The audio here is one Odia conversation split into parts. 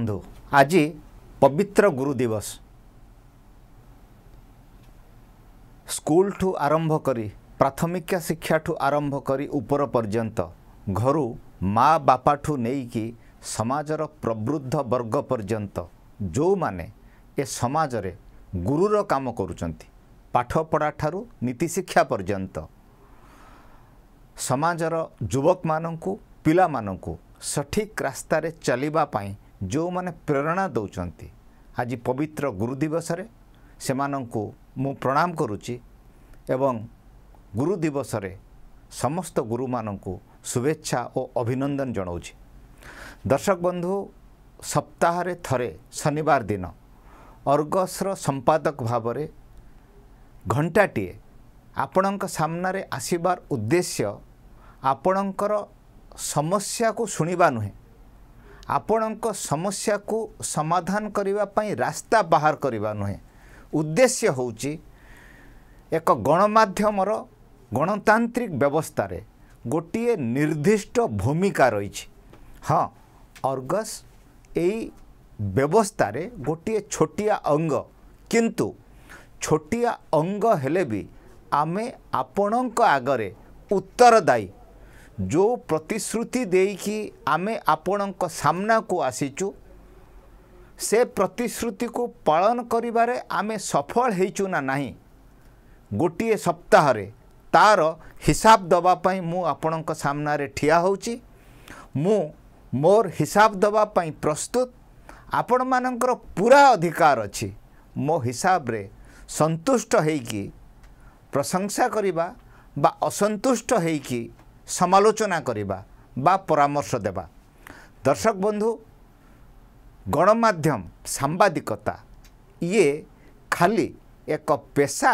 ବନ୍ଧୁ ଆଜି ପବିତ୍ର ଗୁରୁ ଦିବସ ସ୍କୁଲଠୁ ଆରମ୍ଭ କରି ପ୍ରାଥମିକ ଶିକ୍ଷାଠୁ ଆରମ୍ଭ କରି ଉପର ପର୍ଯ୍ୟନ୍ତ ଘରୁ ମା' ବାପାଠୁ ନେଇକି ସମାଜର ପ୍ରବୃଦ୍ଧ ବର୍ଗ ପର୍ଯ୍ୟନ୍ତ ଯେଉଁମାନେ ଏ ସମାଜରେ ଗୁରୁର କାମ କରୁଛନ୍ତି ପାଠପଢ଼ାଠାରୁ ନୀତିଶିକ୍ଷା ପର୍ଯ୍ୟନ୍ତ ସମାଜର ଯୁବକମାନଙ୍କୁ ପିଲାମାନଙ୍କୁ ସଠିକ୍ ରାସ୍ତାରେ ଚାଲିବା ପାଇଁ ଯେଉଁମାନେ ପ୍ରେରଣା ଦେଉଛନ୍ତି ଆଜି ପବିତ୍ର ଗୁରୁ ଦିବସରେ ସେମାନଙ୍କୁ ମୁଁ ପ୍ରଣାମ କରୁଛି ଏବଂ ଗୁରୁ ଦିବସରେ ସମସ୍ତ ଗୁରୁମାନଙ୍କୁ ଶୁଭେଚ୍ଛା ଓ ଅଭିନନ୍ଦନ ଜଣାଉଛି ଦର୍ଶକ ବନ୍ଧୁ ସପ୍ତାହରେ ଥରେ ଶନିବାର ଦିନ ଅର୍ଗସର ସମ୍ପାଦକ ଭାବରେ ଘଣ୍ଟାଟିଏ ଆପଣଙ୍କ ସାମ୍ନାରେ ଆସିବାର ଉଦ୍ଦେଶ୍ୟ ଆପଣଙ୍କର ସମସ୍ୟାକୁ ଶୁଣିବା ନୁହେଁ ଆପଣଙ୍କ ସମସ୍ୟାକୁ ସମାଧାନ କରିବା ପାଇଁ ରାସ୍ତା ବାହାର କରିବା ନୁହେଁ ଉଦ୍ଦେଶ୍ୟ ହେଉଛି ଏକ ଗଣମାଧ୍ୟମର ଗଣତାନ୍ତ୍ରିକ ବ୍ୟବସ୍ଥାରେ ଗୋଟିଏ ନିର୍ଦ୍ଦିଷ୍ଟ ଭୂମିକା ରହିଛି ହଁ ଅର୍ଗସ୍ ଏଇ ବ୍ୟବସ୍ଥାରେ ଗୋଟିଏ ଛୋଟିଆ ଅଙ୍ଗ କିନ୍ତୁ ଛୋଟିଆ ଅଙ୍ଗ ହେଲେ ବି ଆମେ ଆପଣଙ୍କ ଆଗରେ ଉତ୍ତରଦାୟୀ ଯେଉଁ ପ୍ରତିଶ୍ରୁତି ଦେଇକି ଆମେ ଆପଣଙ୍କ ସାମ୍ନାକୁ ଆସିଛୁ ସେ ପ୍ରତିଶ୍ରୁତିକୁ ପାଳନ କରିବାରେ ଆମେ ସଫଳ ହେଇଛୁ ନା ନାହିଁ ଗୋଟିଏ ସପ୍ତାହରେ ତା'ର ହିସାବ ଦେବା ପାଇଁ ମୁଁ ଆପଣଙ୍କ ସାମ୍ନାରେ ଠିଆ ହେଉଛି ମୁଁ ମୋର ହିସାବ ଦେବା ପାଇଁ ପ୍ରସ୍ତୁତ ଆପଣମାନଙ୍କର ପୁରା ଅଧିକାର ଅଛି ମୋ ହିସାବରେ ସନ୍ତୁଷ୍ଟ ହେଇକି ପ୍ରଶଂସା କରିବା ବା ଅସନ୍ତୁଷ୍ଟ ହେଇକି ସମାଲୋଚନା କରିବା ବା ପରାମର୍ଶ ଦେବା ଦର୍ଶକ ବନ୍ଧୁ ଗଣମାଧ୍ୟମ ସାମ୍ବାଦିକତା ଇଏ ଖାଲି ଏକ ପେଶା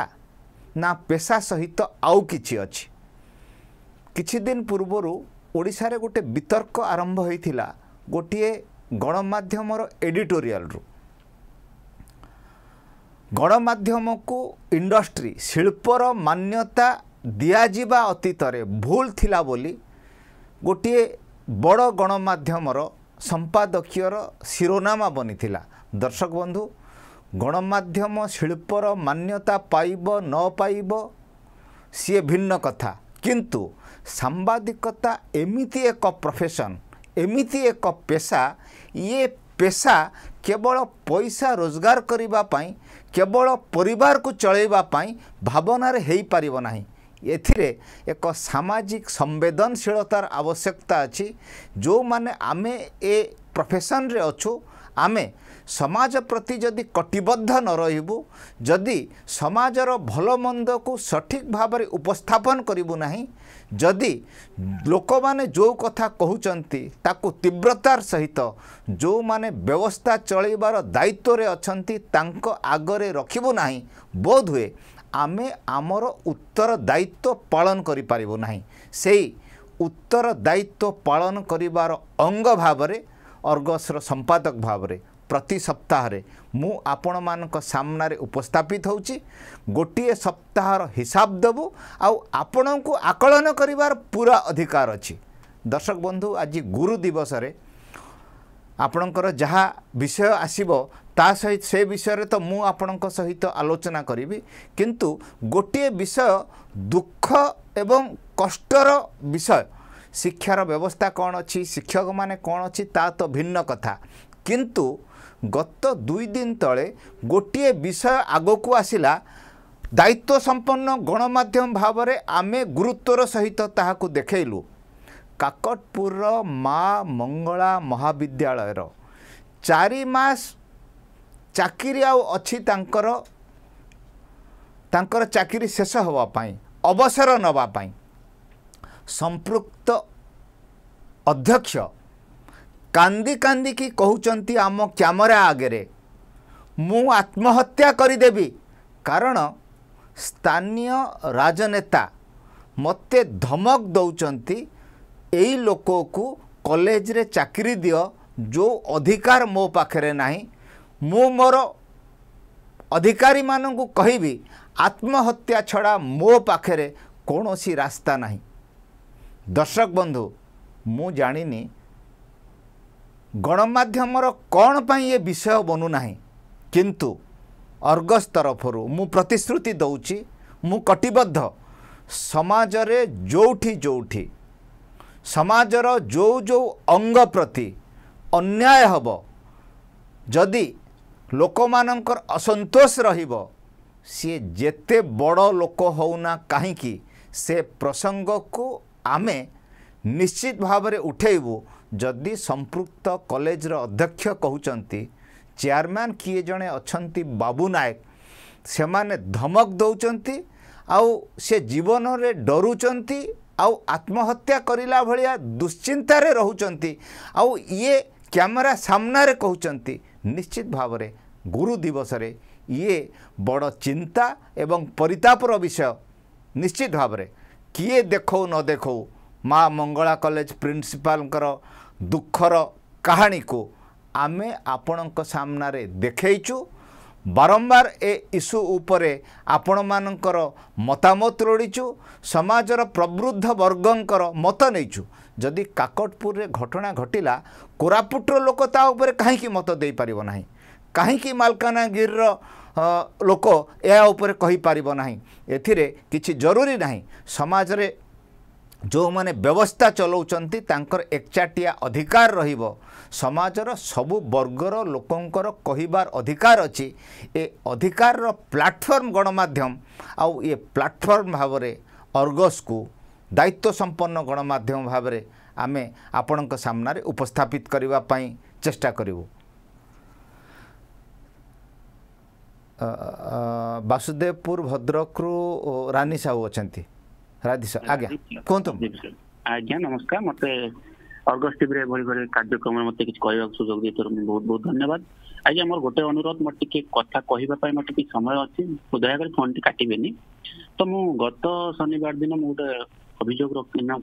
ନା ପେଶା ସହିତ ଆଉ କିଛି ଅଛି କିଛିଦିନ ପୂର୍ବରୁ ଓଡ଼ିଶାରେ ଗୋଟିଏ ବିତର୍କ ଆରମ୍ଭ ହୋଇଥିଲା ଗୋଟିଏ ଗଣମାଧ୍ୟମର ଏଡ଼ିଟୋରିଆଲରୁ ଗଣମାଧ୍ୟମକୁ ଇଣ୍ଡଷ୍ଟ୍ରି ଶିଳ୍ପର ମାନ୍ୟତା ଦିଆଯିବା ଅତୀତରେ ଭୁଲ ଥିଲା ବୋଲି ଗୋଟିଏ ବଡ଼ ଗଣମାଧ୍ୟମର ସମ୍ପାଦକୀୟର ଶିରୋନାମା ବନିଥିଲା ଦର୍ଶକ ବନ୍ଧୁ ଗଣମାଧ୍ୟମ ଶିଳ୍ପର ମାନ୍ୟତା ପାଇବ ନ ପାଇବ ସିଏ ଭିନ୍ନ କଥା କିନ୍ତୁ ସାମ୍ବାଦିକତା ଏମିତି ଏକ ପ୍ରଫେସନ୍ ଏମିତି ଏକ ପେଶା ଇଏ ପେଶା କେବଳ ପଇସା ରୋଜଗାର କରିବା ପାଇଁ କେବଳ ପରିବାରକୁ ଚଳାଇବା ପାଇଁ ଭାବନାରେ ହୋଇପାରିବ ନାହିଁ ଏଥିରେ ଏକ ସାମାଜିକ ସମ୍ବେଦନଶୀଳତାର ଆବଶ୍ୟକତା ଅଛି ଯେଉଁମାନେ ଆମେ ଏ ପ୍ରଫେସନ୍ରେ ଅଛୁ ଆମେ ସମାଜ ପ୍ରତି ଯଦି କଟିବଦ୍ଧ ନ ରହିବୁ ଯଦି ସମାଜର ଭଲ ମନ୍ଦକୁ ସଠିକ୍ ଭାବରେ ଉପସ୍ଥାପନ କରିବୁ ନାହିଁ ଯଦି ଲୋକମାନେ ଯେଉଁ କଥା କହୁଛନ୍ତି ତାକୁ ତୀବ୍ରତାର ସହିତ ଯେଉଁମାନେ ବ୍ୟବସ୍ଥା ଚଳେଇବାର ଦାୟିତ୍ୱରେ ଅଛନ୍ତି ତାଙ୍କ ଆଗରେ ରଖିବୁ ନାହିଁ ବୋଧ ହୁଏ ଆମେ ଆମର ଉତ୍ତରଦାୟିତ୍ୱ ପାଳନ କରିପାରିବୁ ନାହିଁ ସେଇ ଉତ୍ତରଦାୟିତ୍ୱ ପାଳନ କରିବାର ଅଙ୍ଗ ଭାବରେ ଅର୍ଗସର ସମ୍ପାଦକ ଭାବରେ ପ୍ରତି ସପ୍ତାହରେ ମୁଁ ଆପଣମାନଙ୍କ ସାମ୍ନାରେ ଉପସ୍ଥାପିତ ହେଉଛି ଗୋଟିଏ ସପ୍ତାହର ହିସାବ ଦେବୁ ଆଉ ଆପଣଙ୍କୁ ଆକଳନ କରିବାର ପୁରା ଅଧିକାର ଅଛି ଦର୍ଶକ ବନ୍ଧୁ ଆଜି ଗୁରୁ ଦିବସରେ ଆପଣଙ୍କର ଯାହା ବିଷୟ ଆସିବ ତା ସହିତ ସେ ବିଷୟରେ ତ ମୁଁ ଆପଣଙ୍କ ସହିତ ଆଲୋଚନା କରିବି କିନ୍ତୁ ଗୋଟିଏ ବିଷୟ ଦୁଃଖ ଏବଂ କଷ୍ଟର ବିଷୟ ଶିକ୍ଷାର ବ୍ୟବସ୍ଥା କ'ଣ ଅଛି ଶିକ୍ଷକମାନେ କ'ଣ ଅଛି ତା ତ ଭିନ୍ନ କଥା କିନ୍ତୁ ଗତ ଦୁଇ ଦିନ ତଳେ ଗୋଟିଏ ବିଷୟ ଆଗକୁ ଆସିଲା ଦାୟିତ୍ୱ ସମ୍ପନ୍ନ ଗଣମାଧ୍ୟମ ଭାବରେ ଆମେ ଗୁରୁତ୍ୱର ସହିତ ତାହାକୁ ଦେଖେଇଲୁ କାକଟପୁରର ମା ମଙ୍ଗଳା ମହାବିଦ୍ୟାଳୟର ଚାରି ମାସ ଚାକିରି ଆଉ ଅଛି ତାଙ୍କର ତାଙ୍କର ଚାକିରି ଶେଷ ହେବା ପାଇଁ ଅବସର ନେବା ପାଇଁ ସମ୍ପୃକ୍ତ ଅଧ୍ୟକ୍ଷ କାନ୍ଦି କାନ୍ଦିକି କହୁଛନ୍ତି ଆମ କ୍ୟାମେରା ଆଗରେ ମୁଁ ଆତ୍ମହତ୍ୟା କରିଦେବି କାରଣ ସ୍ଥାନୀୟ ରାଜନେତା ମୋତେ ଧମକ ଦେଉଛନ୍ତି ଏଇ ଲୋକକୁ କଲେଜରେ ଚାକିରି ଦିଅ ଯେଉଁ ଅଧିକାର ମୋ ପାଖରେ ନାହିଁ ମୁଁ ମୋର ଅଧିକାରୀମାନଙ୍କୁ କହିବି ଆତ୍ମହତ୍ୟା ଛଡ଼ା ମୋ ପାଖରେ କୌଣସି ରାସ୍ତା ନାହିଁ ଦର୍ଶକ ବନ୍ଧୁ ମୁଁ ଜାଣିନି ଗଣମାଧ୍ୟମର କ'ଣ ପାଇଁ ଏ ବିଷୟ ବନୁନାହିଁ କିନ୍ତୁ ଅର୍ଗସ୍ ତରଫରୁ ମୁଁ ପ୍ରତିଶ୍ରୁତି ଦେଉଛି ମୁଁ କଟିବଦ୍ଧ ସମାଜରେ ଯେଉଁଠି ଯେଉଁଠି ସମାଜର ଯେଉଁ ଯେଉଁ ଅଙ୍ଗ ପ୍ରତି ଅନ୍ୟାୟ ହେବ ଯଦି ଲୋକମାନଙ୍କର ଅସନ୍ତୋଷ ରହିବ ସିଏ ଯେତେ ବଡ଼ ଲୋକ ହେଉନା କାହିଁକି ସେ ପ୍ରସଙ୍ଗକୁ ଆମେ ନିଶ୍ଚିତ ଭାବରେ ଉଠେଇବୁ ଯଦି ସମ୍ପୃକ୍ତ କଲେଜର ଅଧ୍ୟକ୍ଷ କହୁଛନ୍ତି ଚେୟାରମ୍ୟାନ୍ କିଏ ଜଣେ ଅଛନ୍ତି ବାବୁ ନାୟକ ସେମାନେ ଧମକ ଦେଉଛନ୍ତି ଆଉ ସେ ଜୀବନରେ ଡରୁଛନ୍ତି ଆଉ ଆତ୍ମହତ୍ୟା କରିଲା ଭଳିଆ ଦୁଶ୍ଚିନ୍ତାରେ ରହୁଛନ୍ତି ଆଉ ଇଏ କ୍ୟାମେରା ସାମ୍ନାରେ କହୁଛନ୍ତି ନିଶ୍ଚିତ ଭାବରେ ଗୁରୁ ଦିବସରେ ଇଏ ବଡ଼ ଚିନ୍ତା ଏବଂ ପରିତାପର ବିଷୟ ନିଶ୍ଚିତ ଭାବରେ କିଏ ଦେଖଉ ନ ଦେଖଉ ମା' ମଙ୍ଗଳା କଲେଜ ପ୍ରିନ୍ସିପାଲଙ୍କର ଦୁଃଖର କାହାଣୀକୁ ଆମେ ଆପଣଙ୍କ ସାମ୍ନାରେ ଦେଖେଇଛୁ ବାରମ୍ବାର ଏ ଇସୁ ଉପରେ ଆପଣମାନଙ୍କର ମତାମତ ଲୋଡ଼ିଛୁ ସମାଜର ପ୍ରବୃଦ୍ଧ ବର୍ଗଙ୍କର ମତ ନେଇଛୁ ଯଦି କାକଟପୁରରେ ଘଟଣା ଘଟିଲା କୋରାପୁଟର ଲୋକ ତା ଉପରେ କାହିଁକି ମତ ଦେଇପାରିବ ନାହିଁ କାହିଁକି ମାଲକାନଗିରିର ଲୋକ ଏହା ଉପରେ କହିପାରିବ ନାହିଁ ଏଥିରେ କିଛି ଜରୁରୀ ନାହିଁ ସମାଜରେ ଯେଉଁମାନେ ବ୍ୟବସ୍ଥା ଚଲାଉଛନ୍ତି ତାଙ୍କର ଏକଚାଟିଆ ଅଧିକାର ରହିବ ସମାଜର ସବୁ ବର୍ଗର ଲୋକଙ୍କର କହିବାର ଅଧିକାର ଅଛି ଏ ଅଧିକାରର ପ୍ଲାଟଫର୍ମ ଗଣମାଧ୍ୟମ ଆଉ ଏ ପ୍ଲାଟଫର୍ମ ଭାବରେ ଅର୍ଗସ୍କୁ ଦାୟିତ୍ୱ ସମ୍ପନ୍ନ ଗଣମାଧ୍ୟମ ଭାବରେ ଆମେ ଆପଣଙ୍କ ସାମ୍ନାରେ ଉପସ୍ଥାପିତ କରିବା ପାଇଁ ଚେଷ୍ଟା କରିବୁ ବାସୁଦେବପୁର ଭଦ୍ରକରୁ ରାନୀ ସାହୁ ଅଛନ୍ତି ରାଧୀ ସାହୁ ଆଜ୍ଞା କୁହନ୍ତୁ ଆଜ୍ଞା ନମସ୍କାର ମୋତେ ଅଗଷ୍ଟ ଟିଭିରେ ଏଭଳି ଭଳି କାର୍ଯ୍ୟକ୍ରମରେ ମୋତେ କିଛି କହିବାକୁ ସୁଯୋଗ ଦେଇଥିବାରୁ ମୁଁ ବହୁତ ବହୁତ ଧନ୍ୟବାଦ ଆଜ୍ଞା ମୋର ଗୋଟେ ଅନୁରୋଧ ମୋର ଟିକେ କଥା କହିବା ପାଇଁ ମୋତେ ଟିକେ ସମୟ ଅଛି ଦୟାକରି ଫୋନ୍ଟି କାଟିବେନି ତ ମୁଁ ଗତ ଶନିବାର ଦିନ ମୁଁ ଗୋଟେ অভিযোগ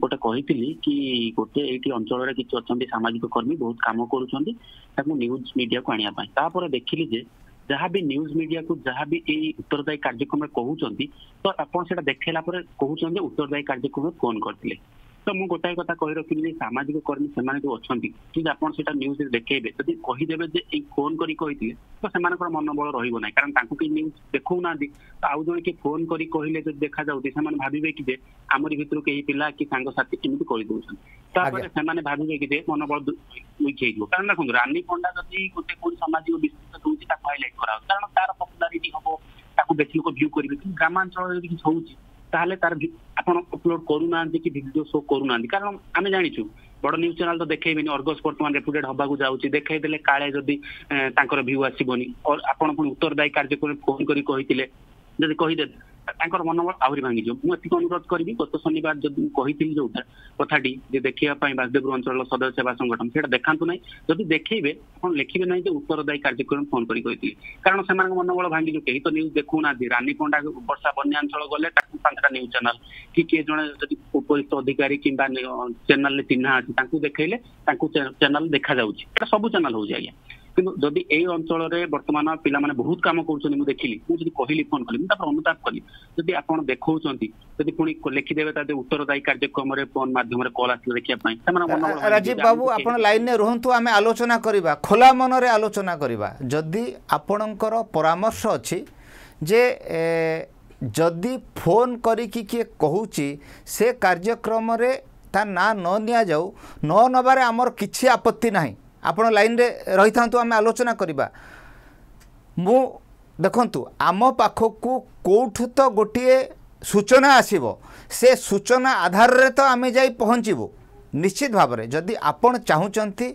ଗୋଟେ କହିଥିଲି କି ଗୋଟେ ଏଇଠି ଅଞ୍ଚଳରେ କିଛି ଅଛନ୍ତି ସାମାଜିକ କର୍ମୀ ବହୁତ କାମ କରୁଛନ୍ତି ତାକୁ ନ୍ୟୁଜ ମିଡିଆକୁ ଆଣିବା ପାଇଁ ତାପରେ ଦେଖିଲି ଯେ ଯାହା ବି ନ୍ୟୁଜ ମିଡିଆକୁ ଯାହା ବି ଏଇ ଉତ୍ତରଦାୟୀ କାର୍ଯ୍ୟକ୍ରମରେ କହୁଛନ୍ତି ତ ଆପଣ ସେଟା ଦେଖେଇଲା ପରେ କହୁଛନ୍ତି ଉତ୍ତରଦାୟୀ କାର୍ଯ୍ୟକ୍ରମରେ ଫୋନ କରିଥିଲେ ତ ମୁଁ ଗୋଟାଏ କଥା କହି ରଖିବି ଯେ ସାମାଜିକ କର୍ମୀ ସେମାନେ ଯୋଉ ଅଛନ୍ତି କିନ୍ତୁ ଆପଣ ସେଇଟା ରେ ଦେଖେଇବେ ଯଦି କହିଦେବେ ଯେ ଏଇ ଫୋନ୍ କରି କହିଥିଲେ ତ ସେମାନଙ୍କର ମନୋବଳ ରହିବ ନାହିଁ କାରଣ ତାଙ୍କୁ କେହି ନ୍ୟୁଜ୍ ଦେଖଉନାହାନ୍ତି ଆଉ ଜଣେ କିଏ ଫୋନ୍ କରି କହିଲେ ଯଦି ଦେଖାଯାଉଛି ସେମାନେ ଭାବିବେ କି ଯେ ଆମରି ଭିତରୁ କେହି ପିଲା କି ସାଙ୍ଗସାଥି କେମିତି କରିଦେଉଛନ୍ତି ତାପରେ ସେମାନେ ଭାବିବେ କି ଯେ ମନୋବଳ ୱିକ୍ ହେଇଯିବ କାରଣ ଦେଖନ୍ତୁ ରାନୀ ପଣ୍ଡା ଯଦି ଗୋଟେ କୋଉଠି ସାମାଜିକ ବିସ୍ତୃତ ଦଉଛି ତାକୁ ହାଇଲାଇଟ୍ କରାହଉଛି କାରଣ ତାର ପପୁଲାରିଟି ହବ ତାକୁ ବେଶୀ ଲୋକ ଭ୍ୟୁ କରିବେ କିନ୍ତୁ ଗ୍ରାମାଞ୍ଚଳରେ ଯଦି କିଛି ହଉଛି ତାହେଲେ ତାର ଆପଣ ଅପଲୋଡ କରୁନାହାନ୍ତି କି ଭିଡିଓ ଶୋ କରୁନାହାନ୍ତି କାରଣ ଆମେ ଜାଣିଛୁ ବଡ ନ୍ୟୁଜ ଚ୍ୟାନେଲ ତ ଦେଖେଇବେନି ଅର୍ଗସ ବର୍ତ୍ତମାନ ରେପୁଟେଡ ହବାକୁ ଯାଉଛି ଦେଖେଇଦେଲେ କାଳେ ଯଦି ତାଙ୍କର ଭ୍ୟୁ ଆସିବନି ଆପଣ ପୁଣି ଉତ୍ତରଦାୟୀ କାର୍ଯ୍ୟକ୍ରମ ଫୋନ କରି କହିଥିଲେ ଯଦି କହିଦେବେ ତାଙ୍କର ମନୋବଳ ଆହୁରି ଭାଙ୍ଗିଯିବ ମୁଁ ଏତିକି ଅନୁରୋଧ କରିବି ଗତ ଶନିବାର ଯଦି ମୁଁ କହିଥିଲି ଯୋଉଟା କଥାଟି ଯେ ଦେଖିବା ପାଇଁ ବାସଦେବପୁର ଅଞ୍ଚଳର ସଦସ୍ୟ ସେବା ସଂଗଠନ ସେଇଟା ଦେଖାନ୍ତୁ ନାହିଁ ଯଦି ଦେଖେଇବେ ଆପଣ ଲେଖିବେ ନାହିଁ ଯେ ଉତ୍ତରଦାୟୀ କାର୍ଯ୍ୟକ୍ରମ ଫୋନ କରି କହିଥିଲି କାରଣ ସେମାନଙ୍କ ମନୋବଳ ଭାଙ୍ଗିଯିବ କେହି ତ ନ୍ୟୁଜ ଦେଖୁନାହାନ୍ତି ରାନୀ ପଣ୍ଡା ବର୍ଷା ଅଞ୍ଚଳ ଗଲେ ତାକୁ ପାଞ୍ଚଟା ନ୍ୟୁଜ୍ ଚ୍ୟାନେଲ କି କିଏ ଜଣେ ଯଦି ଉପଯୁକ୍ତ ଅଧିକାରୀ କିମ୍ବା ଚ୍ୟାନେଲରେ ଚିହ୍ନା ଅଛି ତାଙ୍କୁ ଦେଖେଇଲେ ତାଙ୍କୁ ଚ୍ୟାନେଲ ଦେଖାଯାଉଛି ଏଇଟା ସବୁ ଚ୍ୟାନେଲ ହଉଛି ଆଜ୍ଞା କିନ୍ତୁ ଯଦି ଏଇ ଅଞ୍ଚଳରେ ବର୍ତ୍ତମାନ ପିଲାମାନେ ବହୁତ କାମ କରୁଛନ୍ତି ମୁଁ ଦେଖିଲି ମୁଁ ଯଦି କହିଲି ଫୋନ୍ କଲି ମୁଁ ତାପରେ ଅନୁତାପ କଲି ଯଦି ଆପଣ ଦେଖାଉଛନ୍ତି ଯଦି ପୁଣି ଲେଖିଦେବେ ତା ଉତ୍ତରଦାୟୀ କାର୍ଯ୍ୟକ୍ରମରେ ଫୋନ ମାଧ୍ୟମରେ କଲ୍ ଆସିଲେ ଦେଖିବା ପାଇଁ ସେମାନେ ରାଜୀବ ବାବୁ ଆପଣ ଲାଇନରେ ରୁହନ୍ତୁ ଆମେ ଆଲୋଚନା କରିବା ଖୋଲା ମନରେ ଆଲୋଚନା କରିବା ଯଦି ଆପଣଙ୍କର ପରାମର୍ଶ ଅଛି ଯେ ଯଦି ଫୋନ୍ କରିକି କିଏ କହୁଛି ସେ କାର୍ଯ୍ୟକ୍ରମରେ ତା ନାଁ ନ ନିଆଯାଉ ନ ନେବାରେ ଆମର କିଛି ଆପତ୍ତି ନାହିଁ ଆପଣ ଲାଇନ୍ରେ ରହିଥାନ୍ତୁ ଆମେ ଆଲୋଚନା କରିବା ମୁଁ ଦେଖନ୍ତୁ ଆମ ପାଖକୁ କେଉଁଠୁ ତ ଗୋଟିଏ ସୂଚନା ଆସିବ ସେ ସୂଚନା ଆଧାରରେ ତ ଆମେ ଯାଇ ପହଞ୍ଚିବୁ ନିଶ୍ଚିତ ଭାବରେ ଯଦି ଆପଣ ଚାହୁଁଛନ୍ତି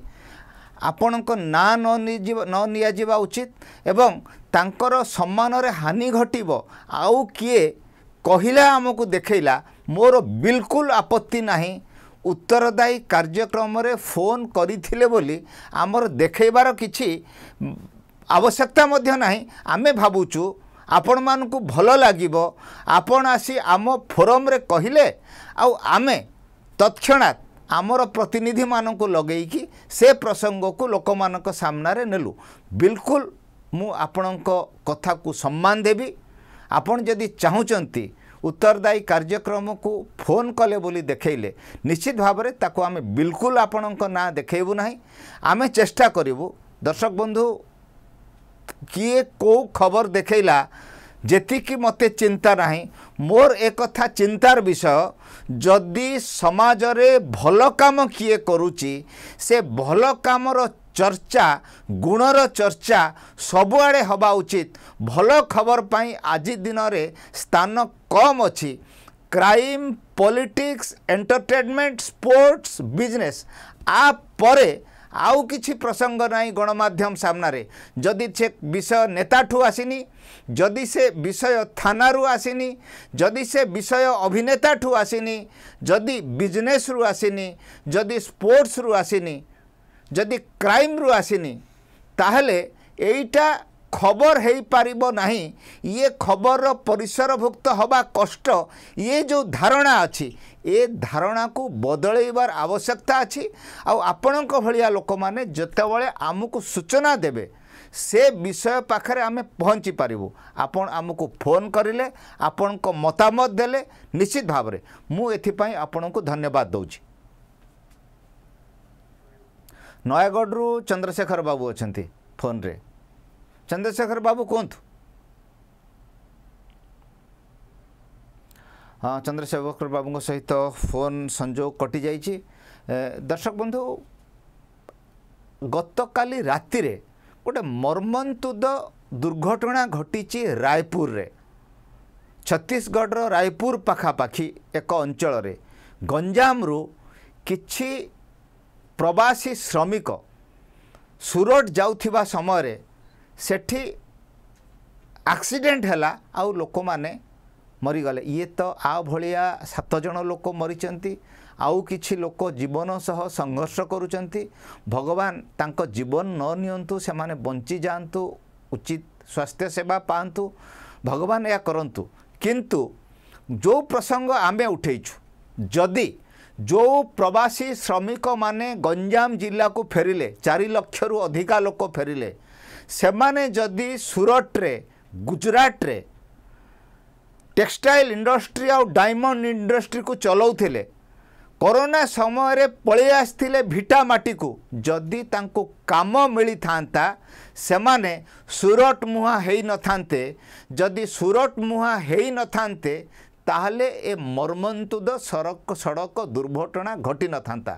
ଆପଣଙ୍କ ନାଁ ନ ନିଯିବ ନ ନିଆଯିବା ଉଚିତ ଏବଂ ତାଙ୍କର ସମ୍ମାନରେ ହାନି ଘଟିବ ଆଉ କିଏ କହିଲା ଆମକୁ ଦେଖେଇଲା ମୋର ବିଲକୁଲ ଆପତ୍ତି ନାହିଁ ଉତ୍ତରଦାୟୀ କାର୍ଯ୍ୟକ୍ରମରେ ଫୋନ୍ କରିଥିଲେ ବୋଲି ଆମର ଦେଖେଇବାର କିଛି ଆବଶ୍ୟକତା ମଧ୍ୟ ନାହିଁ ଆମେ ଭାବୁଛୁ ଆପଣମାନଙ୍କୁ ଭଲ ଲାଗିବ ଆପଣ ଆସି ଆମ ଫୋରମ୍ରେ କହିଲେ ଆଉ ଆମେ ତତ୍କ୍ଷଣାତ୍ ଆମର ପ୍ରତିନିଧିମାନଙ୍କୁ ଲଗେଇକି ସେ ପ୍ରସଙ୍ଗକୁ ଲୋକମାନଙ୍କ ସାମ୍ନାରେ ନେଲୁ ବିଲକୁଲ ମୁଁ ଆପଣଙ୍କ କଥାକୁ ସମ୍ମାନ ଦେବି ଆପଣ ଯଦି ଚାହୁଁଛନ୍ତି ଉତ୍ତରଦାୟୀ କାର୍ଯ୍ୟକ୍ରମକୁ ଫୋନ୍ କଲେ ବୋଲି ଦେଖେଇଲେ ନିଶ୍ଚିତ ଭାବରେ ତାକୁ ଆମେ ବିଲକୁଲ ଆପଣଙ୍କ ନାଁ ଦେଖେଇବୁ ନାହିଁ ଆମେ ଚେଷ୍ଟା କରିବୁ ଦର୍ଶକ ବନ୍ଧୁ କିଏ କେଉଁ ଖବର ଦେଖେଇଲା ଯେତିକି ମୋତେ ଚିନ୍ତା ନାହିଁ ମୋର ଏକଥା ଚିନ୍ତାର ବିଷୟ ଯଦି ସମାଜରେ ଭଲ କାମ କିଏ କରୁଛି ସେ ଭଲ କାମର ଚର୍ଚ୍ଚା ଗୁଣର ଚର୍ଚ୍ଚା ସବୁଆଡ଼େ ହେବା ଉଚିତ ଭଲ ଖବର ପାଇଁ ଆଜି ଦିନରେ ସ୍ଥାନ କମ୍ ଅଛି crime politics entertainment sports business ଆ ପରେ ଆଉ କିଛି ପ୍ରସଙ୍ଗ ନାହିଁ ଗଣମାଧ୍ୟମ ସାମ୍ନାରେ ଯଦି ସେ ବିଷୟ ନେତାଠୁ ଆସିନି ଯଦି ସେ ବିଷୟ ଥାନାରୁ ଆସିନି ଯଦି ସେ ବିଷୟ ଅଭିନେତାଠୁ ଆସିନି ଯଦି ବିଜନେସ୍ରୁ ଆସିନି ଯଦି ସ୍ପୋର୍ଟସ୍ରୁ ଆସିନି ଯଦି କ୍ରାଇମ୍ରୁ ଆସିନି ତାହେଲେ ଏଇଟା ଖବର ହେଇପାରିବ ନାହିଁ ଇଏ ଖବରର ପରିସରଭୁକ୍ତ ହେବା କଷ୍ଟ ଇଏ ଯେଉଁ ଧାରଣା ଅଛି ଏ ଧାରଣାକୁ ବଦଳେଇବାର ଆବଶ୍ୟକତା ଅଛି ଆଉ ଆପଣଙ୍କ ଭଳିଆ ଲୋକମାନେ ଯେତେବେଳେ ଆମକୁ ସୂଚନା ଦେବେ ସେ ବିଷୟ ପାଖରେ ଆମେ ପହଞ୍ଚି ପାରିବୁ ଆପଣ ଆମକୁ ଫୋନ୍ କରିଲେ ଆପଣଙ୍କ ମତାମତ ଦେଲେ ନିଶ୍ଚିତ ଭାବରେ ମୁଁ ଏଥିପାଇଁ ଆପଣଙ୍କୁ ଧନ୍ୟବାଦ ଦେଉଛି ନୟାଗଡ଼ରୁ ଚନ୍ଦ୍ରଶେଖର ବାବୁ ଅଛନ୍ତି ଫୋନ୍ରେ ଚନ୍ଦ୍ରଶେଖର ବାବୁ କୁହନ୍ତୁ ହଁ ଚନ୍ଦ୍ରଶେଖର ବାବୁଙ୍କ ସହିତ ଫୋନ୍ ସଂଯୋଗ କଟିଯାଇଛି ଦର୍ଶକ ବନ୍ଧୁ ଗତକାଲି ରାତିରେ ଗୋଟେ ମର୍ମନ୍ତୁଦ ଦୁର୍ଘଟଣା ଘଟିଛି ରାୟପୁରରେ ଛତିଶଗଡ଼ର ରାୟପୁର ପାଖାପାଖି ଏକ ଅଞ୍ଚଳରେ ଗଞ୍ଜାମରୁ କିଛି ପ୍ରବାସୀ ଶ୍ରମିକ ସୁରଟ ଯାଉଥିବା ସମୟରେ ସେଠି ଆକ୍ସିଡ଼େଣ୍ଟ ହେଲା ଆଉ ଲୋକମାନେ ମରିଗଲେ ଇଏ ତ ଆ ଭଳିଆ ସାତ ଜଣ ଲୋକ ମରିଛନ୍ତି ଆଉ କିଛି ଲୋକ ଜୀବନ ସହ ସଂଘର୍ଷ କରୁଛନ୍ତି ଭଗବାନ ତାଙ୍କ ଜୀବନ ନ ନିଅନ୍ତୁ ସେମାନେ ବଞ୍ଚିଯାଆନ୍ତୁ ଉଚିତ ସ୍ୱାସ୍ଥ୍ୟ ସେବା ପାଆନ୍ତୁ ଭଗବାନ ଏହା କରନ୍ତୁ କିନ୍ତୁ ଯେଉଁ ପ୍ରସଙ୍ଗ ଆମେ ଉଠେଇଛୁ ଯଦି ଯେଉଁ ପ୍ରବାସୀ ଶ୍ରମିକମାନେ ଗଞ୍ଜାମ ଜିଲ୍ଲାକୁ ଫେରିଲେ ଚାରି ଲକ୍ଷରୁ ଅଧିକା ଲୋକ ଫେରିଲେ ସେମାନେ ଯଦି ସୁରଟରେ ଗୁଜୁରାଟରେ ଟେକ୍ସଟାଇଲ ଇଣ୍ଡଷ୍ଟ୍ରି ଆଉ ଡାଇମଣ୍ଡ ଇଣ୍ଡଷ୍ଟ୍ରିକୁ ଚଲାଉଥିଲେ କରୋନା ସମୟରେ ପଳେଇ ଆସିଥିଲେ ଭିଟା ମାଟିକୁ ଯଦି ତାଙ୍କୁ କାମ ମିଳିଥାନ୍ତା ସେମାନେ ସୁରଟ ମୁହାଁ ହୋଇନଥାନ୍ତେ ଯଦି ସୁରଟ ମୁହାଁ ହୋଇନଥାନ୍ତେ ତାହେଲେ ଏ ମର୍ମନ୍ତୁଦ ସଡ଼କ ସଡ଼କ ଦୁର୍ଘଟଣା ଘଟିନଥାନ୍ତା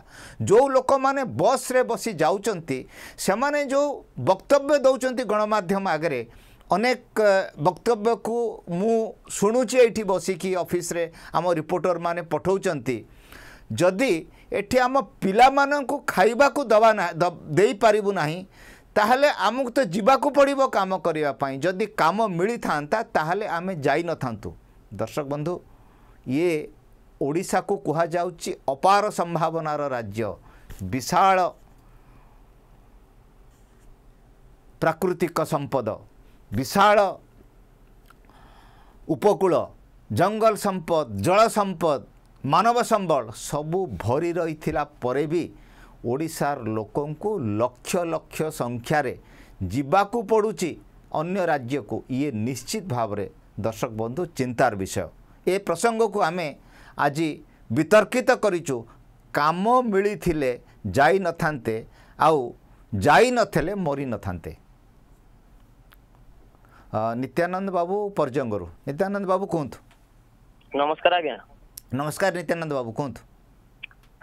ଯେଉଁ ଲୋକମାନେ ବସ୍ରେ ବସି ଯାଉଛନ୍ତି ସେମାନେ ଯେଉଁ ବକ୍ତବ୍ୟ ଦେଉଛନ୍ତି ଗଣମାଧ୍ୟମ ଆଗରେ ଅନେକ ବକ୍ତବ୍ୟକୁ ମୁଁ ଶୁଣୁଛି ଏଇଠି ବସିକି ଅଫିସରେ ଆମ ରିପୋର୍ଟରମାନେ ପଠାଉଛନ୍ତି ଯଦି ଏଠି ଆମ ପିଲାମାନଙ୍କୁ ଖାଇବାକୁ ଦେବା ନା ଦେଇପାରିବୁ ନାହିଁ ତାହେଲେ ଆମକୁ ତ ଯିବାକୁ ପଡ଼ିବ କାମ କରିବା ପାଇଁ ଯଦି କାମ ମିଳିଥାନ୍ତା ତାହେଲେ ଆମେ ଯାଇନଥାନ୍ତୁ ଦର୍ଶକ ବନ୍ଧୁ ଇଏ ଓଡ଼ିଶାକୁ କୁହାଯାଉଛି ଅପାର ସମ୍ଭାବନାର ରାଜ୍ୟ ବିଶାଳ ପ୍ରାକୃତିକ ସମ୍ପଦ ବିଶାଳ ଉପକୂଳ ଜଙ୍ଗଲ ସମ୍ପଦ ଜଳ ସମ୍ପଦ ମାନବ ସମ୍ବଳ ସବୁ ଭରି ରହିଥିଲା ପରେ ବି ଓଡ଼ିଶାର ଲୋକଙ୍କୁ ଲକ୍ଷ ଲକ୍ଷ ସଂଖ୍ୟାରେ ଯିବାକୁ ପଡ଼ୁଛି ଅନ୍ୟ ରାଜ୍ୟକୁ ଇଏ ନିଶ୍ଚିତ ଭାବରେ ଦର୍ଶକ ବନ୍ଧୁ ଚିନ୍ତାର ବିଷୟ ଏ ପ୍ରସଙ୍ଗକୁ ଆମେ ଆଜି ବିତର୍କିତ କରିଛୁ କାମ ମିଳିଥିଲେ ଯାଇନଥାନ୍ତେ ଆଉ ଯାଇନଥିଲେ ମରିନଥାନ୍ତେ ନିତ୍ୟାନନ୍ଦ ବାବୁ ପର୍ଯ୍ୟଙ୍ଗରୁ ନିତ୍ୟାନନ୍ଦ ବାବୁ କୁହନ୍ତୁ ନମସ୍କାର ଆଜ୍ଞା ନମସ୍କାର ନିତ୍ୟାନନ୍ଦ ବାବୁ କୁହନ୍ତୁ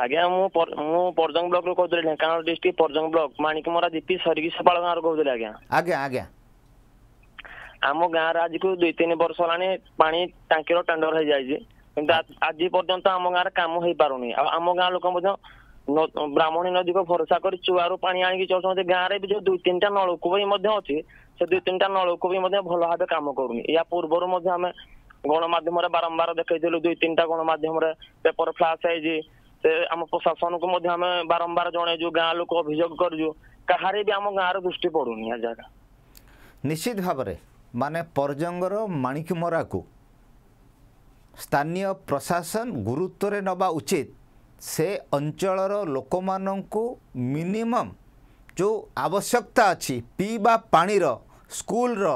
ଆଜ୍ଞା ମୁଁ ମୁଁ ପର୍ଯ୍ୟଙ୍ଗ ବ୍ଲକରୁ କହୁଥିଲି ଢେଙ୍କାନାଳ ଡିଷ୍ଟ୍ରିକ୍ଟ ପର୍ଯ୍ୟଙ୍ଗ ବ୍ଲକ ମାଣିକମରା ଦୀପି ସରିକି ସପାଳ ଗାଁରୁ କହୁଥିଲି ଆଜ୍ଞା ଆଜ୍ଞା ଆଜ୍ଞା ଆମ ଗାଁରେ ଆଜିକୁ ଦୁଇ ତିନି ବର୍ଷ ହେଲାଣି ପାଣି ଟାଙ୍କିର ଟେଣ୍ଡର ହେଇଯାଇଛି କିନ୍ତୁ ଆଜି ପର୍ଯ୍ୟନ୍ତ ଆମ ଗାଁରେ କାମ ହେଇପାରୁନି ଆଉ ଆମ ଗାଁ ଲୋକ ମଧ୍ୟ ବ୍ରାହ୍ମଣୀ ନଦୀକୁ ଭରସା କରି ଚୁଆରୁ ପାଣି ଆଣିକି ଚଳୁଛନ୍ତି ଗାଁରେ ବି ଯୋଉ ଦୁଇ ତିନିଟା ନଳକୂପ ବି ମଧ୍ୟ ଅଛି ସେ ଦୁଇ ତିନିଟା ନଳକୂପ ବି ମଧ୍ୟ ଭଲ ଭାବେ କାମ କରୁନି ଏହା ପୂର୍ବରୁ ମଧ୍ୟ ଆମେ ଗଣମାଧ୍ୟମରେ ବାରମ୍ବାର ଦେଖେଇଥିଲୁ ଦୁଇ ତିନିଟା ଗଣମାଧ୍ୟମରେ ପେପର ଫ୍ଲାସ ହେଇଛି ସେ ଆମ ପ୍ରଶାସନକୁ ମଧ୍ୟ ଆମେ ବାରମ୍ବାର ଜଣେଇଛୁ ଗାଁ ଲୋକ ଅଭିଯୋଗ କରିଛୁ କାହାରି ବି ଆମ ଗାଁର ଦୃଷ୍ଟି ପଡୁନି ଏ ଜାଗା ନିଶ୍ଚିତ ଭାବରେ ମାନେ ପରଜଙ୍ଗର ମାଣିକମରାକୁ ସ୍ଥାନୀୟ ପ୍ରଶାସନ ଗୁରୁତ୍ୱରେ ନେବା ଉଚିତ ସେ ଅଞ୍ଚଳର ଲୋକମାନଙ୍କୁ ମିନିମମ୍ ଯେଉଁ ଆବଶ୍ୟକତା ଅଛି ପିଇବା ପାଣିର ସ୍କୁଲର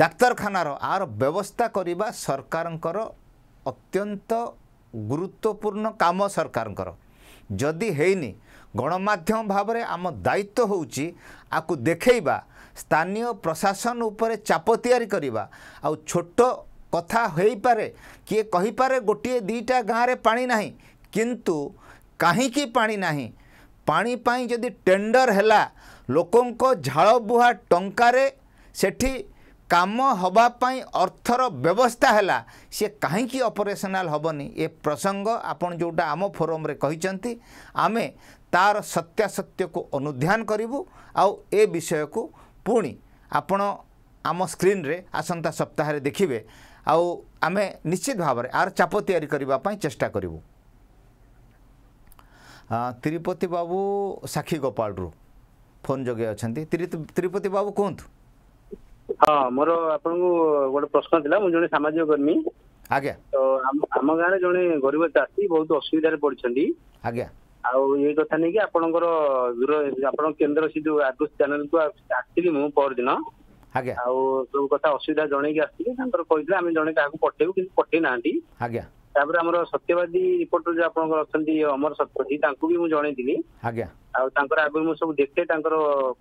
ଡାକ୍ତରଖାନାର ଆର ବ୍ୟବସ୍ଥା କରିବା ସରକାରଙ୍କର ଅତ୍ୟନ୍ତ ଗୁରୁତ୍ୱପୂର୍ଣ୍ଣ କାମ ସରକାରଙ୍କର ଯଦି ହେଇନି ଗଣମାଧ୍ୟମ ଭାବରେ ଆମ ଦାୟିତ୍ୱ ହେଉଛି ଆକୁ ଦେଖେଇବା ସ୍ଥାନୀୟ ପ୍ରଶାସନ ଉପରେ ଚାପ ତିଆରି କରିବା ଆଉ ଛୋଟ କଥା ହୋଇପାରେ କିଏ କହିପାରେ ଗୋଟିଏ ଦୁଇଟା ଗାଁରେ ପାଣି ନାହିଁ କିନ୍ତୁ କାହିଁକି ପାଣି ନାହିଁ ପାଣି ପାଇଁ ଯଦି ଟେଣ୍ଡର ହେଲା ଲୋକଙ୍କ ଝାଳବୁହା ଟଙ୍କାରେ ସେଠି କାମ ହେବା ପାଇଁ ଅର୍ଥର ବ୍ୟବସ୍ଥା ହେଲା ସିଏ କାହିଁକି ଅପରେସନାଲ୍ ହେବନି ଏ ପ୍ରସଙ୍ଗ ଆପଣ ଯେଉଁଟା ଆମ ଫୋରମ୍ରେ କହିଛନ୍ତି ଆମେ ତା'ର ସତ୍ୟାସତ୍ୟକୁ ଅନୁଧ୍ୟାନ କରିବୁ ଆଉ ଏ ବିଷୟକୁ ପୁଣି ଆପଣ ଆମ ସ୍କ୍ରିନ୍ରେ ଆସନ୍ତା ସପ୍ତାହରେ ଦେଖିବେ ଆଉ ଆମେ ନିଶ୍ଚିତ ଭାବରେ ଆର ଚାପ ତିଆରି କରିବା ପାଇଁ ଚେଷ୍ଟା କରିବୁ ତିରୁପତି ବାବୁ ସାକ୍ଷୀ ଗୋପାଳରୁ ଫୋନ୍ ଯୋଗେ ଅଛନ୍ତି ତିରୁପତି ବାବୁ କୁହନ୍ତୁ ହଁ ମୋର ଆପଣଙ୍କୁ ଗୋଟେ ପ୍ରଶ୍ନ ଥିଲା ମୁଁ ଜଣେ ସାମାଜିକ କର୍ମୀ ଆଜ୍ଞା ତ ଆମ ଗାଁରେ ଜଣେ ଗରିବ ଚାଷୀ ବହୁତ ଅସୁବିଧାରେ ପଡ଼ିଛନ୍ତି ଆଜ୍ଞା ଆଉ ଏଇ କଥା ନେଇକି ଆପଣଙ୍କର ଦୂର ଆପଣଙ୍କ କେନ୍ଦ୍ର ସେ ଯୋଉ ଆଗୁ ଚ୍ୟାନେଲକୁ ଆସିଥିଲି ମୁଁ ପରଦିନ ଆଉ ସବୁ କଥା ଅସୁବିଧା ଜଣେଇକି ଆସିଥିଲି ତାଙ୍କର କହିଥିଲେ ଆମେ ଜଣେ କାହାକୁ ପଠେଇବୁ କିନ୍ତୁ ପଠେଇ ନାହାନ୍ତି ଆଜ୍ଞା ତାପରେ ଆମର ସତ୍ୟବାଦୀ ରିପୋର୍ଟର ଯୋଉ ଆପଣଙ୍କର ଅଛନ୍ତି ଅମର ଶତପଥୀ ତାଙ୍କୁ ବି ମୁଁ ଜଣେଇଥିଲି ଆଜ୍ଞା ଆଉ ତାଙ୍କର ଆଗରୁ ମୁଁ ସବୁ ଦେଖେ ତାଙ୍କର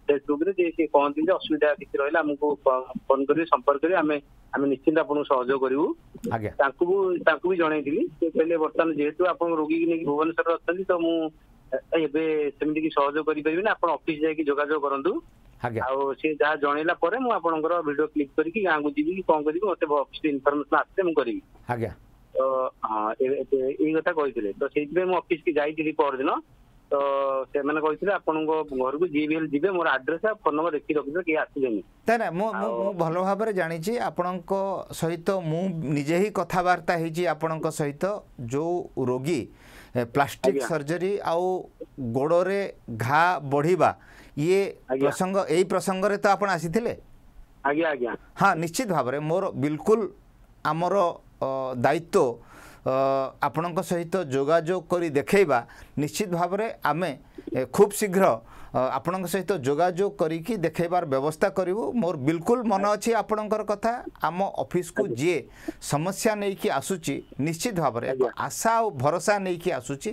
ଫେସବୁକରେ ଯେ ସେ କହନ୍ତି ଯେ ଅସୁବିଧା କିଛି ରହିଲେ ଆମକୁ ଫୋନ କରିବେ ସମ୍ପର୍କ କରିବେ ଆମେ ଆମେ ନିଶ୍ଚିନ୍ତ ଆପଣଙ୍କୁ ସହଯୋଗ କରିବୁ ତାଙ୍କୁ ତାଙ୍କୁ ବି ଜଣେଇଥିଲି ସେ କହିଲେ ବର୍ତ୍ତମାନ ଯେହେତୁ ଆପଣ ରୋଗୀକି ନେଇକି ଭୁବନେଶ୍ୱରରେ ଅଛନ୍ତି ତ ମୁଁ ଏବେ ସେମିତି କି ସହଯୋଗ କରିପାରିବିନି ଆପଣ ଅଫିସ ଯାଇକି ଯୋଗାଯୋଗ କରନ୍ତୁ ଆଉ ସେ ଯାହା ଜଣେଇଲା ପରେ ମୁଁ ଆପଣଙ୍କର ଭିଡିଓ କ୍ଲିକ୍ କରିକି ଗାଁକୁ ଯିବି କି କଣ କରିବି ମତେ ଅଫିସ ଇନଫର୍ମେସନ ଆସିଲେ ମୁଁ କରିବି ଆଜ୍ଞା ତ ଏଇ କଥା କହିଥିଲେ ତ ସେଇଥିପାଇଁ ମୁଁ ଅଫିସକି ଯାଇଥିଲି ପରଦିନ ତ ସେମାନେ କହିଥିଲେ ଆପଣଙ୍କ ଘରକୁ ଯିଏ ବି ହେଲେ ଯିବେ ମୋର ଆଡ୍ରେସ ଆଉ ଫୋନ ନମ୍ବର ଦେଖି ରଖିଦେବେ କେହି ଆସିବେନି ନା ନା ମୁଁ ମୁଁ ଭଲ ଭାବରେ ଜାଣିଛି ଆପଣଙ୍କ ସହିତ ମୁଁ ନିଜେ ହିଁ କଥାବାର୍ତ୍ତା ହେଇଛି ଆପଣଙ୍କ ସହିତ ଯେଉଁ ରୋଗୀ ପ୍ଲାଷ୍ଟିକ ସର୍ଜରୀ ଆଉ ଗୋଡ଼ରେ ଘା ବଢ଼ିବା ଇଏ ପ୍ରସଙ୍ଗ ଏଇ ପ୍ରସଙ୍ଗରେ ତ ଆପଣ ଆସିଥିଲେ ଆଜ୍ଞା ଆଜ୍ଞା ହଁ ନିଶ୍ଚିତ ଭାବରେ ମୋର ବିଲକୁଲ ଆମର ଦାୟିତ୍ୱ ଆପଣଙ୍କ ସହିତ ଯୋଗାଯୋଗ କରି ଦେଖାଇବା ନିଶ୍ଚିତ ଭାବରେ ଆମେ ଖୁବ୍ ଶୀଘ୍ର ଆପଣଙ୍କ ସହିତ ଯୋଗାଯୋଗ କରିକି ଦେଖାଇବାର ବ୍ୟବସ୍ଥା କରିବୁ ମୋର ବିଲକୁଲ ମନେ ଅଛି ଆପଣଙ୍କର କଥା ଆମ ଅଫିସକୁ ଯିଏ ସମସ୍ୟା ନେଇକି ଆସୁଛି ନିଶ୍ଚିତ ଭାବରେ ଏକ ଆଶା ଆଉ ଭରସା ନେଇକି ଆସୁଛି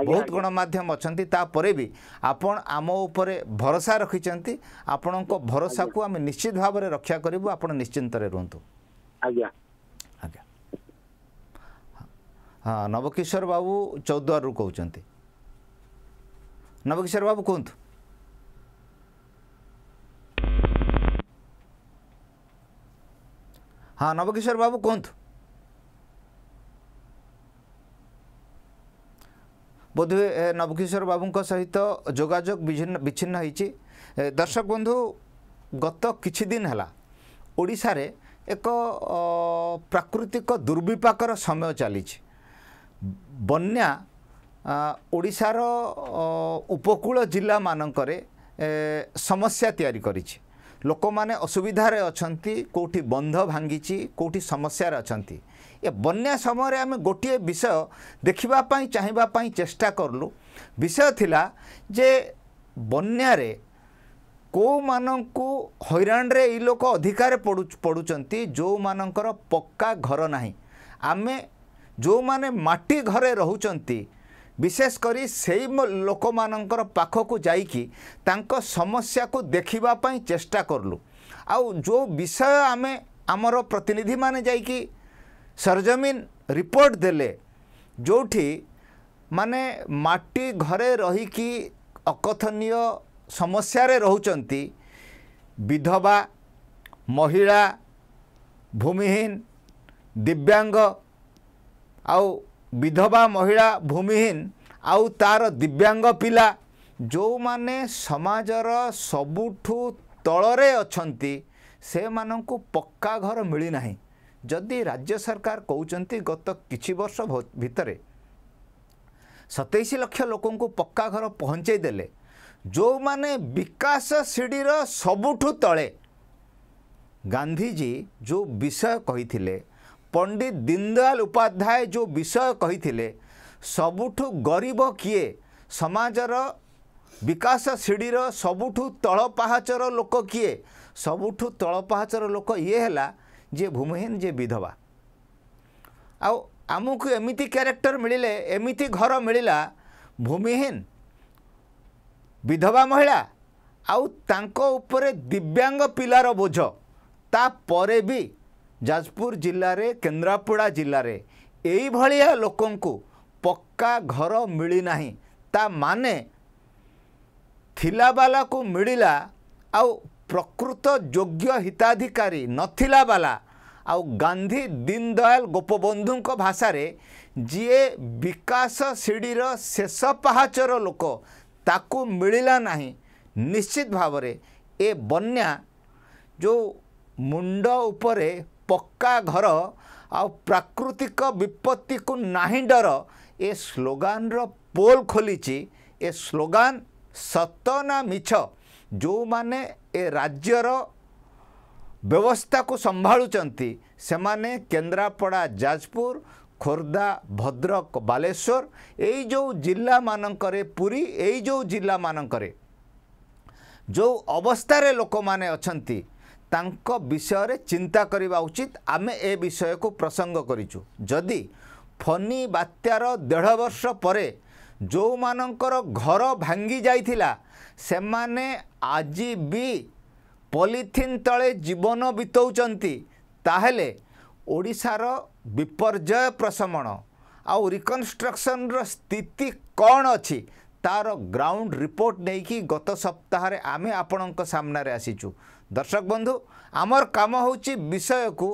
ବହୁତ ଗଣମାଧ୍ୟମ ଅଛନ୍ତି ତାପରେ ବି ଆପଣ ଆମ ଉପରେ ଭରସା ରଖିଛନ୍ତି ଆପଣଙ୍କ ଭରସାକୁ ଆମେ ନିଶ୍ଚିତ ଭାବରେ ରକ୍ଷା କରିବୁ ଆପଣ ନିଶ୍ଚିନ୍ତରେ ରୁହନ୍ତୁ ଆଜ୍ଞା ହଁ ନବକିଶୋର ବାବୁ ଚୌଦ୍ୱାରରୁ କହୁଛନ୍ତି ନବକିଶୋର ବାବୁ କୁହନ୍ତୁ ହଁ ନବକିଶୋର ବାବୁ କୁହନ୍ତୁ ବୋଧହୁଏ ନବକିଶୋର ବାବୁଙ୍କ ସହିତ ଯୋଗାଯୋଗ ବିଛିନ୍ନ ବିଚ୍ଛିନ୍ନ ହୋଇଛି ଦର୍ଶକ ବନ୍ଧୁ ଗତ କିଛି ଦିନ ହେଲା ଓଡ଼ିଶାରେ ଏକ ପ୍ରାକୃତିକ ଦୁର୍ବିପାକର ସମୟ ଚାଲିଛି ବନ୍ୟା ଓଡ଼ିଶାର ଉପକୂଳ ଜିଲ୍ଲାମାନଙ୍କରେ ସମସ୍ୟା ତିଆରି କରିଛି ଲୋକମାନେ ଅସୁବିଧାରେ ଅଛନ୍ତି କେଉଁଠି ବନ୍ଧ ଭାଙ୍ଗିଛି କେଉଁଠି ସମସ୍ୟାରେ ଅଛନ୍ତି ଏ ବନ୍ୟା ସମୟରେ ଆମେ ଗୋଟିଏ ବିଷୟ ଦେଖିବା ପାଇଁ ଚାହିଁବା ପାଇଁ ଚେଷ୍ଟା କରଲୁ ବିଷୟ ଥିଲା ଯେ ବନ୍ୟାରେ କେଉଁମାନଙ୍କୁ ହଇରାଣରେ ଏଇ ଲୋକ ଅଧିକାରେ ପଡ଼ୁ ପଡ଼ୁଛନ୍ତି ଯେଉଁମାନଙ୍କର ପକ୍କା ଘର ନାହିଁ ଆମେ ଯେଉଁମାନେ ମାଟି ଘରେ ରହୁଛନ୍ତି ବିଶେଷ କରି ସେଇ ଲୋକମାନଙ୍କର ପାଖକୁ ଯାଇକି ତାଙ୍କ ସମସ୍ୟାକୁ ଦେଖିବା ପାଇଁ ଚେଷ୍ଟା କଲୁ ଆଉ ଯେଉଁ ବିଷୟ ଆମେ ଆମର ପ୍ରତିନିଧିମାନେ ଯାଇକି ସରଜମିନ ରିପୋର୍ଟ ଦେଲେ ଯେଉଁଠି ମାନେ ମାଟି ଘରେ ରହିକି ଅକଥନୀୟ ସମସ୍ୟାରେ ରହୁଛନ୍ତି ବିଧବା ମହିଳା ଭୂମିହୀନ ଦିବ୍ୟାଙ୍ଗ ଆଉ ବିଧବା ମହିଳା ଭୂମିହୀନ ଆଉ ତାର ଦିବ୍ୟାଙ୍ଗ ପିଲା ଯେଉଁମାନେ ସମାଜର ସବୁଠୁ ତଳରେ ଅଛନ୍ତି ସେମାନଙ୍କୁ ପକ୍କା ଘର ମିଳିନାହିଁ ଯଦି ରାଜ୍ୟ ସରକାର କହୁଛନ୍ତି ଗତ କିଛି ବର୍ଷ ଭିତରେ ସତେଇଶ ଲକ୍ଷ ଲୋକଙ୍କୁ ପକ୍କା ଘର ପହଞ୍ଚାଇ ଦେଲେ ଯେଉଁମାନେ ବିକାଶ ଶ୍ରେଣୀର ସବୁଠୁ ତଳେ ଗାନ୍ଧୀଜୀ ଯେଉଁ ବିଷୟ କହିଥିଲେ ପଣ୍ଡିତ ଦୀନଦୟାଲ ଉପାଧ୍ୟାୟ ଯେଉଁ ବିଷୟ କହିଥିଲେ ସବୁଠୁ ଗରିବ କିଏ ସମାଜର ବିକାଶ ଶିଢ଼ିର ସବୁଠୁ ତଳ ପାହାଚର ଲୋକ କିଏ ସବୁଠୁ ତଳ ପାହାଚର ଲୋକ ଇଏ ହେଲା ଯିଏ ଭୂମିହୀନ ଯିଏ ବିଧବା ଆଉ ଆମକୁ ଏମିତି କ୍ୟାରେକ୍ଟର ମିଳିଲେ ଏମିତି ଘର ମିଳିଲା ଭୂମିହୀନ ବିଧବା ମହିଳା ଆଉ ତାଙ୍କ ଉପରେ ଦିବ୍ୟାଙ୍ଗ ପିଲାର ବୋଝ ତାପରେ ବି जजपुर जिल्ला रे केंद्रापुडा जिल्ला रे एई भलिया लोकंकु पक्का घर मिली नाही ता माने थिलावाला कु मिलिला आ प्रकृत योग्य हिताधिकारी न थिलावाला आ गांधी दिनदयाल गोपबन्धुंक भाषा रे जिए विकास सिडीर शेषपहाचर लोक ताकु मिलिला निश्चित भाव ए बन्न्या जो मुंडो ପକ୍କା ଘର ଆଉ ପ୍ରାକୃତିକ ବିପତ୍ତିକୁ ନାହିଁ ଡର ଏ ସ୍ଲୋଗାନର ପୋଲ୍ ଖୋଲିଛି ଏ ସ୍ଲୋଗାନ ସତ ନା ମିଛ ଯେଉଁମାନେ ଏ ରାଜ୍ୟର ବ୍ୟବସ୍ଥାକୁ ସମ୍ଭାଳୁଛନ୍ତି ସେମାନେ କେନ୍ଦ୍ରାପଡ଼ା ଯାଜପୁର ଖୋର୍ଦ୍ଧା ଭଦ୍ରକ ବାଲେଶ୍ୱର ଏଇ ଯେଉଁ ଜିଲ୍ଲାମାନଙ୍କରେ ପୁରୀ ଏଇ ଯେଉଁ ଜିଲ୍ଲାମାନଙ୍କରେ ଯେଉଁ ଅବସ୍ଥାରେ ଲୋକମାନେ ଅଛନ୍ତି ତାଙ୍କ ବିଷୟରେ ଚିନ୍ତା କରିବା ଉଚିତ ଆମେ ଏ ବିଷୟକୁ ପ୍ରସଙ୍ଗ କରିଛୁ ଯଦି ଫନି ବାତ୍ୟାର ଦେଢ଼ ବର୍ଷ ପରେ ଯେଉଁମାନଙ୍କର ଘର ଭାଙ୍ଗି ଯାଇଥିଲା ସେମାନେ ଆଜି ବି ପଲିଥିନ୍ ତଳେ ଜୀବନ ବିତାଉଛନ୍ତି ତାହେଲେ ଓଡ଼ିଶାର ବିପର୍ଯ୍ୟୟ ପ୍ରଶମଣ ଆଉ ରିକନଷ୍ଟ୍ରକ୍ସନ୍ର ସ୍ଥିତି କ'ଣ ଅଛି ତାର ଗ୍ରାଉଣ୍ଡ ରିପୋର୍ଟ ନେଇକି ଗତ ସପ୍ତାହରେ ଆମେ ଆପଣଙ୍କ ସାମ୍ନାରେ ଆସିଛୁ ଦର୍ଶକ ବନ୍ଧୁ ଆମର କାମ ହେଉଛି ବିଷୟକୁ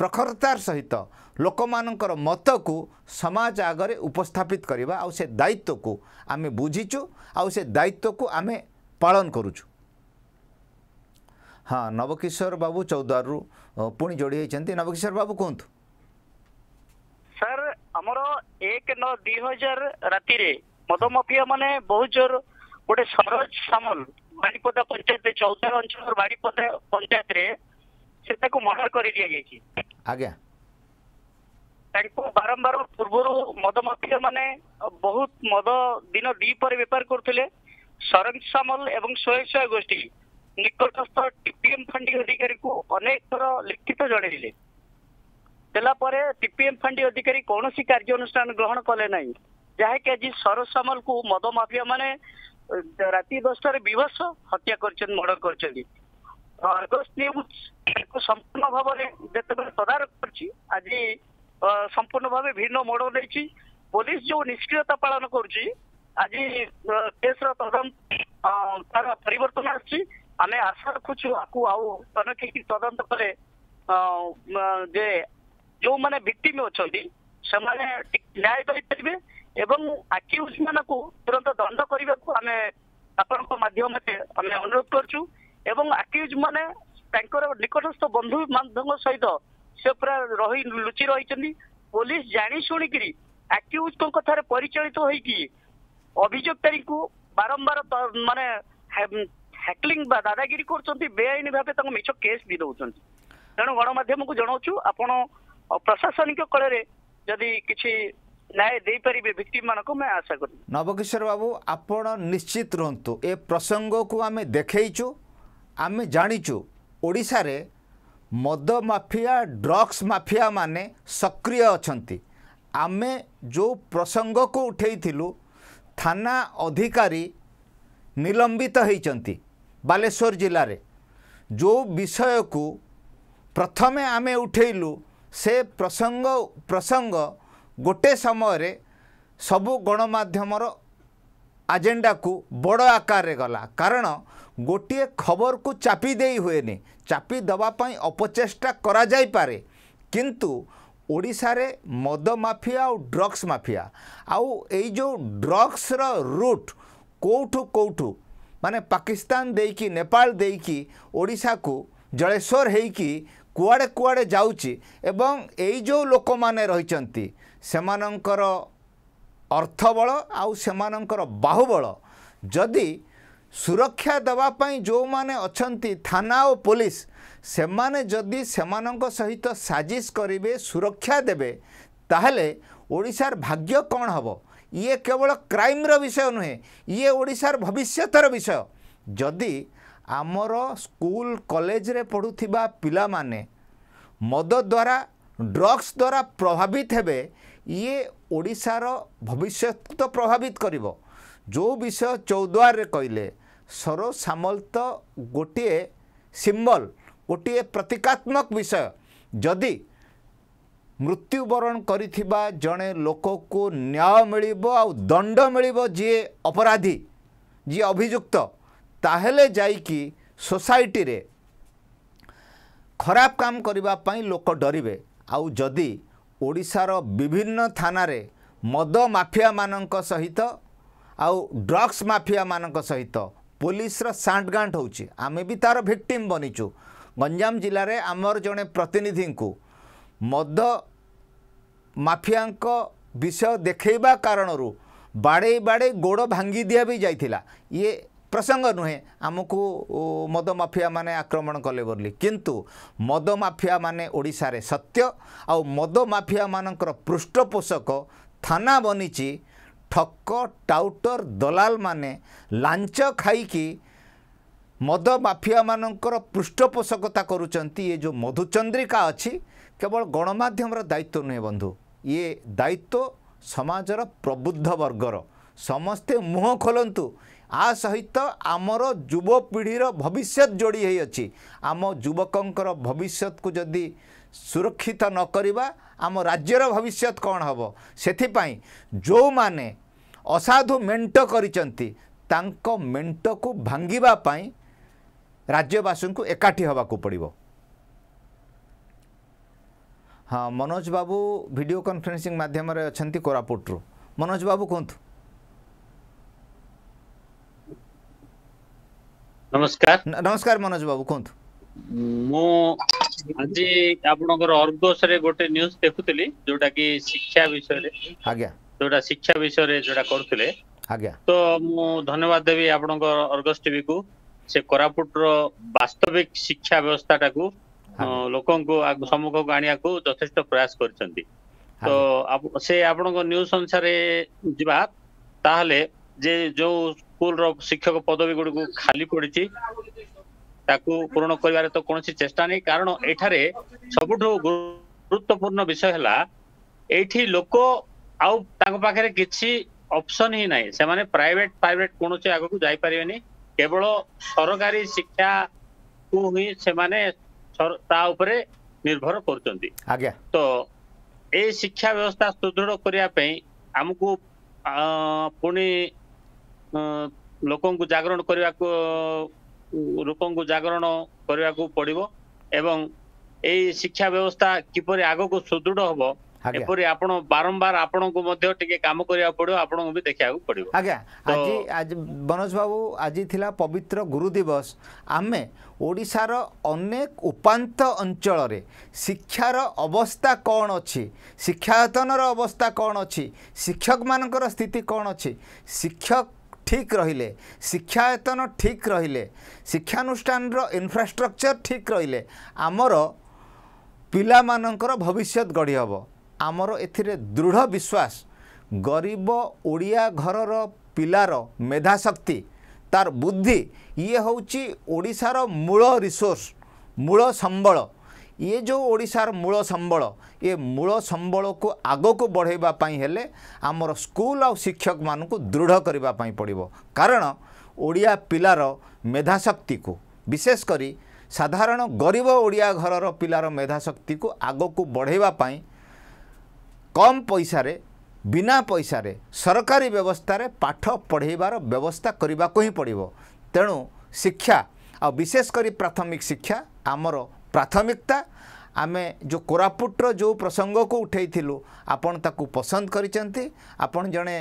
ପ୍ରଖରତାର ସହିତ ଲୋକମାନଙ୍କର ମତକୁ ସମାଜ ଆଗରେ ଉପସ୍ଥାପିତ କରିବା ଆଉ ସେ ଦାୟିତ୍ୱକୁ ଆମେ ବୁଝିଛୁ ଆଉ ସେ ଦାୟିତ୍ୱକୁ ଆମେ ପାଳନ କରୁଛୁ ହଁ ନବକିଶୋର ବାବୁ ଚୌଦ୍ୱାରରୁ ପୁଣି ଯୋଡ଼ି ହେଇଛନ୍ତି ନବକିଶୋର ବାବୁ କୁହନ୍ତୁ ସାର୍ ଆମର ଏକ ନଅ ଦୁଇ ହଜାର ରାତିରେ ମଦ ମଫିଆ ମାନେ ବହୁତ ଜୋର ଗୋଟେ ସରୋଜ ସାମଲ ବାରିପଦା ପଞ୍ଚାୟତ ଚୌସାର ଅଞ୍ଚଳର ବାରିପଦା ପଞ୍ଚାୟତରେ ସେ ତାକୁ ମର୍ଡର କରି ଦିଆଯାଇଛି ଆଜ୍ଞା ତାଙ୍କୁ ବାରମ୍ବାର ପୂର୍ବରୁ ମଦ ମାଫିଆ ମାନେ ବହୁତ ମଦ ଦିନ ଦ୍ୱିପରେ ବେପାର କରୁଥିଲେ ସରଂ ସାମଲ ଏବଂ ସ୍ୱୟଂ ସହାୟ ଗୋଷ୍ଠୀ ନିକଟସ୍ଥ ଟିପିଏମ୍ ଫାଣ୍ଡି ଅଧିକାରୀଙ୍କୁ ଅନେକ ଥର ଲିଖିତ ଜଣାଇଲେ ଦେଲା ପରେ ଟିପିଏମ୍ ଫାଣ୍ଡି ଅଧିକାରୀ କୌଣସି କାର୍ଯ୍ୟାନୁଷ୍ଠାନ ଗ୍ରହଣ କଲେ ନାହିଁ ଯାହାକି ଆଜି ସରସ ସାମଲକୁ ମଦ ମାଫିଆ ମାନେ ରାତି ଦଶଟାରେ ବିଭତ୍ସ ହତ୍ୟା କରିଛନ୍ତି ମର୍ଡର କରିଛନ୍ତି ଅର୍ଗସ୍ ନ୍ୟୁଜ୍ ତାକୁ ସମ୍ପୂର୍ଣ୍ଣ ଭାବରେ ଯେତେବେଳେ ତଦାରଖ କରିଛି ଆଜି ସମ୍ପୂର୍ଣ୍ଣ ଭାବେ ଭିନ୍ନ ମୋଡ଼ ନେଇଛି ପୋଲିସ ଯୋଉ ନିଷ୍କ୍ରିୟତା ପାଳନ କରୁଛି ଆଜି କେସର ତଦନ୍ତ ତାର ପରିବର୍ତ୍ତନ ଆସିଛି ଆମେ ଆଶା ରଖୁଛୁ ଆକୁ ଆଉ ତନଖିକି ତଦନ୍ତ ପରେ ଯେ ଯୋଉମାନେ ଭିକ୍ଟିମ୍ ଅଛନ୍ତି ସେମାନେ ନ୍ୟାୟ ପାଇପାରିବେ ଏବଂ ଆକ୍ୟୁଜ୍ ମାନଙ୍କୁ ତୁରନ୍ତ ଦଣ୍ଡ କରିବାକୁ ଆମେ ଆପଣଙ୍କ ମାଧ୍ୟମରେ ଆମେ ଅନୁରୋଧ କରୁଛୁ ଏବଂ ଆକ୍ୟୁଜ୍ ମାନେ ତାଙ୍କର ନିକଟସ୍ଥ ବନ୍ଧୁ ବାନ୍ଧବଙ୍କ ସହିତ ସେ ପୁରା ରହି ଲୁଚି ରହିଛନ୍ତି ପୋଲିସ ଜାଣି ଶୁଣିକିରି ଆକ୍ୟୁଜଙ୍କ କଥାରେ ପରିଚାଳିତ ହୋଇକି ଅଭିଯୋଗକାରୀଙ୍କୁ ବାରମ୍ବାର ମାନେ ହ୍ୟାକଲିଂ ବା ଦାଦାଗିରି କରୁଛନ୍ତି ବେଆଇନ ଭାବେ ତାଙ୍କ ମିଛ କେସ୍ ବି ଦେଉଛନ୍ତି ତେଣୁ ଗଣମାଧ୍ୟମକୁ ଜଣାଉଛୁ ଆପଣ ପ୍ରଶାସନିକ କଳରେ ଯଦି କିଛି ନବକିଶୋର ବାବୁ ଆପଣ ନିଶ୍ଚିତ ରୁହନ୍ତୁ ଏ ପ୍ରସଙ୍ଗକୁ ଆମେ ଦେଖେଇଛୁ ଆମେ ଜାଣିଛୁ ଓଡ଼ିଶାରେ ମଦ ମାଫିଆ ଡ୍ରଗ୍ସ ମାଫିଆ ମାନେ ସକ୍ରିୟ ଅଛନ୍ତି ଆମେ ଯେଉଁ ପ୍ରସଙ୍ଗକୁ ଉଠେଇଥିଲୁ ଥାନା ଅଧିକାରୀ ନିଲମ୍ବିତ ହୋଇଛନ୍ତି ବାଲେଶ୍ୱର ଜିଲ୍ଲାରେ ଯେଉଁ ବିଷୟକୁ ପ୍ରଥମେ ଆମେ ଉଠେଇଲୁ ସେ ପ୍ରସଙ୍ଗ ପ୍ରସଙ୍ଗ ଗୋଟେ ସମୟରେ ସବୁ ଗଣମାଧ୍ୟମର ଆଜେଣ୍ଡାକୁ ବଡ଼ ଆକାରରେ ଗଲା କାରଣ ଗୋଟିଏ ଖବରକୁ ଚାପି ଦେଇ ହୁଏନି ଚାପି ଦେବା ପାଇଁ ଅପଚେଷ୍ଟା କରାଯାଇପାରେ କିନ୍ତୁ ଓଡ଼ିଶାରେ ମଦ ମାଫିଆ ଆଉ ଡ୍ରଗ୍ସ ମାଫିଆ ଆଉ ଏଇ ଯେଉଁ ଡ୍ରଗ୍ସର ରୁଟ୍ କେଉଁଠୁ କେଉଁଠୁ ମାନେ ପାକିସ୍ତାନ ଦେଇକି ନେପାଳ ଦେଇକି ଓଡ଼ିଶାକୁ ଜଳେଶ୍ୱର ହେଇକି କୁଆଡ଼େ କୁଆଡ଼େ ଯାଉଛି ଏବଂ ଏଇ ଯେଉଁ ଲୋକମାନେ ରହିଛନ୍ତି ସେମାନଙ୍କର ଅର୍ଥବଳ ଆଉ ସେମାନଙ୍କର ବାହୁବଳ ଯଦି ସୁରକ୍ଷା ଦେବା ପାଇଁ ଯେଉଁମାନେ ଅଛନ୍ତି ଥାନା ଓ ପୋଲିସ ସେମାନେ ଯଦି ସେମାନଙ୍କ ସହିତ ସାଜିସ କରିବେ ସୁରକ୍ଷା ଦେବେ ତାହେଲେ ଓଡ଼ିଶାର ଭାଗ୍ୟ କ'ଣ ହେବ ଇଏ କେବଳ କ୍ରାଇମ୍ର ବିଷୟ ନୁହେଁ ଇଏ ଓଡ଼ିଶାର ଭବିଷ୍ୟତର ବିଷୟ ଯଦି ଆମର ସ୍କୁଲ କଲେଜରେ ପଢ଼ୁଥିବା ପିଲାମାନେ ମଦ ଦ୍ୱାରା ଡ୍ରଗ୍ସ ଦ୍ୱାରା ପ୍ରଭାବିତ ହେବେ ଇଏ ଓଡ଼ିଶାର ଭବିଷ୍ୟତକୁ ତ ପ୍ରଭାବିତ କରିବ ଯେଉଁ ବିଷୟ ଚୌଦ୍ୱାରରେ କହିଲେ ସରସାମଲ ତ ଗୋଟିଏ ସିମ୍ବଲ ଗୋଟିଏ ପ୍ରତୀକାତ୍ମକ ବିଷୟ ଯଦି ମୃତ୍ୟୁବରଣ କରିଥିବା ଜଣେ ଲୋକକୁ ନ୍ୟାୟ ମିଳିବ ଆଉ ଦଣ୍ଡ ମିଳିବ ଯିଏ ଅପରାଧୀ ଯିଏ ଅଭିଯୁକ୍ତ ତାହେଲେ ଯାଇକି ସୋସାଇଟିରେ ଖରାପ କାମ କରିବା ପାଇଁ ଲୋକ ଡରିବେ ଆଉ ଯଦି ଓଡ଼ିଶାର ବିଭିନ୍ନ ଥାନାରେ ମଦ ମାଫିଆମାନଙ୍କ ସହିତ ଆଉ ଡ୍ରଗ୍ସ ମାଫିଆମାନଙ୍କ ସହିତ ପୋଲିସର ସାଣ୍ଟଗାଣ୍ଠ ହେଉଛି ଆମେ ବି ତା'ର ଭିକ୍ଟିମ୍ ବନିଛୁ ଗଞ୍ଜାମ ଜିଲ୍ଲାରେ ଆମର ଜଣେ ପ୍ରତିନିଧିଙ୍କୁ ମଦ ମାଫିଆଙ୍କ ବିଷୟ ଦେଖେଇବା କାରଣରୁ ବାଡ଼େଇ ବାଡ଼େଇ ଗୋଡ଼ ଭାଙ୍ଗି ଦିଆ ବି ଯାଇଥିଲା ଇଏ ପ୍ରସଙ୍ଗ ନୁହେଁ ଆମକୁ ମଦ ମାଫିଆ ମାନେ ଆକ୍ରମଣ କଲେ ବୋଲି କିନ୍ତୁ ମଦ ମାଫିଆ ମାନେ ଓଡ଼ିଶାରେ ସତ୍ୟ ଆଉ ମଦ ମାଫିଆ ମାନଙ୍କର ପୃଷ୍ଠପୋଷକ ଥାନା ବନିଛି ଠକ ଟାଉଟର ଦଲାଲ ମାନେ ଲାଞ୍ଚ ଖାଇକି ମଦ ମାଫିଆ ମାନଙ୍କର ପୃଷ୍ଠପୋଷକତା କରୁଛନ୍ତି ଏ ଯେଉଁ ମଧୁଚନ୍ଦ୍ରିକା ଅଛି କେବଳ ଗଣମାଧ୍ୟମର ଦାୟିତ୍ୱ ନୁହେଁ ବନ୍ଧୁ ଇଏ ଦାୟିତ୍ୱ ସମାଜର ପ୍ରବୁଦ୍ଧ ବର୍ଗର ସମସ୍ତେ ମୁହଁ ଖୋଲନ୍ତୁ ଆ ସହିତ ଆମର ଯୁବପିଢ଼ିର ଭବିଷ୍ୟତ ଯୋଡ଼ି ହୋଇଅଛି ଆମ ଯୁବକଙ୍କର ଭବିଷ୍ୟତକୁ ଯଦି ସୁରକ୍ଷିତ ନ କରିବା ଆମ ରାଜ୍ୟର ଭବିଷ୍ୟତ କ'ଣ ହେବ ସେଥିପାଇଁ ଯେଉଁମାନେ ଅସାଧୁ ମେଣ୍ଟ କରିଛନ୍ତି ତାଙ୍କ ମେଣ୍ଟକୁ ଭାଙ୍ଗିବା ପାଇଁ ରାଜ୍ୟବାସୀଙ୍କୁ ଏକାଠି ହେବାକୁ ପଡ଼ିବ ହଁ ମନୋଜ ବାବୁ ଭିଡ଼ିଓ କନଫରେନ୍ସିଂ ମାଧ୍ୟମରେ ଅଛନ୍ତି କୋରାପୁଟରୁ ମନୋଜ ବାବୁ କୁହନ୍ତୁ ନମସ୍କାର ନମସ୍କାର ମନୋଜ ବାବୁ କୁହନ୍ତୁ ମୁଁ ଆଜି ଆପଣଙ୍କର ଅର୍ଗସରେ ଗୋଟେ ନ୍ୟୁଜ ଦେଖୁଥିଲି ଯୋଉଟା କି ଶିକ୍ଷା ବିଷୟରେ ଆଜ୍ଞା ଯୋଉଟା ଶିକ୍ଷା ବିଷୟରେ ଯୋଉଟା କରୁଥିଲେ ଆଜ୍ଞା ତ ମୁଁ ଧନ୍ୟବାଦ ଦେବି ଆପଣଙ୍କ ଅର୍ଗସ ଟିଭିକୁ ସେ କୋରାପୁଟର ବାସ୍ତବିକ ଶିକ୍ଷା ବ୍ୟବସ୍ଥାଟାକୁ ଲୋକଙ୍କୁ ସମ୍ମୁଖକୁ ଆଣିବାକୁ ଯଥେଷ୍ଟ ପ୍ରୟାସ କରିଛନ୍ତି ତ ସେ ଆପଣଙ୍କ ନ୍ୟୁଜ ଅନୁସାରେ ଯିବା ତାହେଲେ ଯେ ଯୋଉ ସ୍କୁଲର ଶିକ୍ଷକ ପଦବୀ ଗୁଡ଼ିକୁ ଖାଲି ପଡିଛି ତାକୁ ପୂରଣ କରିବାରେ ତ କୌଣସି ଚେଷ୍ଟା ନାହିଁ କାରଣ ଏଠାରେ ସବୁଠୁ ଗୁରୁତ୍ୱପୂର୍ଣ୍ଣ ବିଷୟ ହେଲା ଏଇଠି ଲୋକ ଆଉ ତାଙ୍କ ପାଖରେ କିଛି ଅପସନ୍ ହିଁ ନାହିଁ ସେମାନେ ପ୍ରାଇଭେଟ୍ ପ୍ରାଇଭେଟ୍ କୌଣସି ଆଗକୁ ଯାଇପାରିବେନି କେବଳ ସରକାରୀ ଶିକ୍ଷାକୁ ହିଁ ସେମାନେ ତା ଉପରେ ନିର୍ଭର କରୁଛନ୍ତି ତ ଏ ଶିକ୍ଷା ବ୍ୟବସ୍ଥା ସୁଦୃଢ କରିବା ପାଇଁ ଆମକୁ ପୁଣି ଲୋକଙ୍କୁ ଜାଗରଣ କରିବାକୁ ଲୋକଙ୍କୁ ଜାଗରଣ କରିବାକୁ ପଡିବ ଏବଂ ଏଇ ଶିକ୍ଷା ବ୍ୟବସ୍ଥା କିପରି ଆଗକୁ ସୁଦୃଢ଼ ହବ ଏପରି ଆପଣ ବାରମ୍ବାର ଆପଣଙ୍କୁ ମଧ୍ୟ ଟିକେ କାମ କରିବାକୁ ପଡିବ ଆପଣଙ୍କୁ ବି ଦେଖିବାକୁ ପଡିବ ଆଜ୍ଞା ଆଜି ଆଜି ବନୋଜ ବାବୁ ଆଜି ଥିଲା ପବିତ୍ର ଗୁରୁ ଦିବସ ଆମେ ଓଡ଼ିଶାର ଅନେକ ଉପାନ୍ତ ଅଞ୍ଚଳରେ ଶିକ୍ଷାର ଅବସ୍ଥା କ'ଣ ଅଛି ଶିକ୍ଷାୟତନର ଅବସ୍ଥା କ'ଣ ଅଛି ଶିକ୍ଷକମାନଙ୍କର ସ୍ଥିତି କ'ଣ ଅଛି ଶିକ୍ଷକ ঠিক ରହିଲେ ଶିକ୍ଷାୟତନ ଠିକ୍ ରହିଲେ ଶିକ୍ଷାନୁଷ୍ଠାନର ଇନଫ୍ରାଷ୍ଟ୍ରକ୍ଚର୍ ଠିକ୍ ରହିଲେ ଆମର ପିଲାମାନଙ୍କର ଭବିଷ୍ୟତ ଗଢ଼ି ହେବ ଆମର ଏଥିରେ ଦୃଢ଼ ବିଶ୍ୱାସ ଗରିବ ଓଡ଼ିଆ ଘରର ପିଲାର ମେଧାଶକ୍ତି ତାର ବୁଦ୍ଧି ଇଏ ହେଉଛି ଓଡ଼ିଶାର ମୂଳ ରିସୋର୍ସ ମୂଳ ସମ୍ବଳ ଇଏ ଯେଉଁ ଓଡ଼ିଶାର ମୂଳ ସମ୍ବଳ ଇଏ ମୂଳ ସମ୍ବଳକୁ ଆଗକୁ ବଢ଼େଇବା ପାଇଁ ହେଲେ ଆମର ସ୍କୁଲ ଆଉ ଶିକ୍ଷକମାନଙ୍କୁ ଦୃଢ଼ କରିବା ପାଇଁ ପଡ଼ିବ କାରଣ ଓଡ଼ିଆ ପିଲାର ମେଧାଶକ୍ତିକୁ ବିଶେଷ କରି ସାଧାରଣ ଗରିବ ଓଡ଼ିଆ ଘରର ପିଲାର ମେଧାଶକ୍ତିକୁ ଆଗକୁ ବଢ଼େଇବା ପାଇଁ କମ୍ ପଇସାରେ ବିନା ପଇସାରେ ସରକାରୀ ବ୍ୟବସ୍ଥାରେ ପାଠ ପଢ଼େଇବାର ବ୍ୟବସ୍ଥା କରିବାକୁ ହିଁ ପଡ଼ିବ ତେଣୁ ଶିକ୍ଷା ଆଉ ବିଶେଷ କରି ପ୍ରାଥମିକ ଶିକ୍ଷା ଆମର ପ୍ରାଥମିକତା ଆମେ ଯେଉଁ କୋରାପୁଟର ଯେଉଁ ପ୍ରସଙ୍ଗକୁ ଉଠାଇଥିଲୁ ଆପଣ ତାକୁ ପସନ୍ଦ କରିଛନ୍ତି ଆପଣ ଜଣେ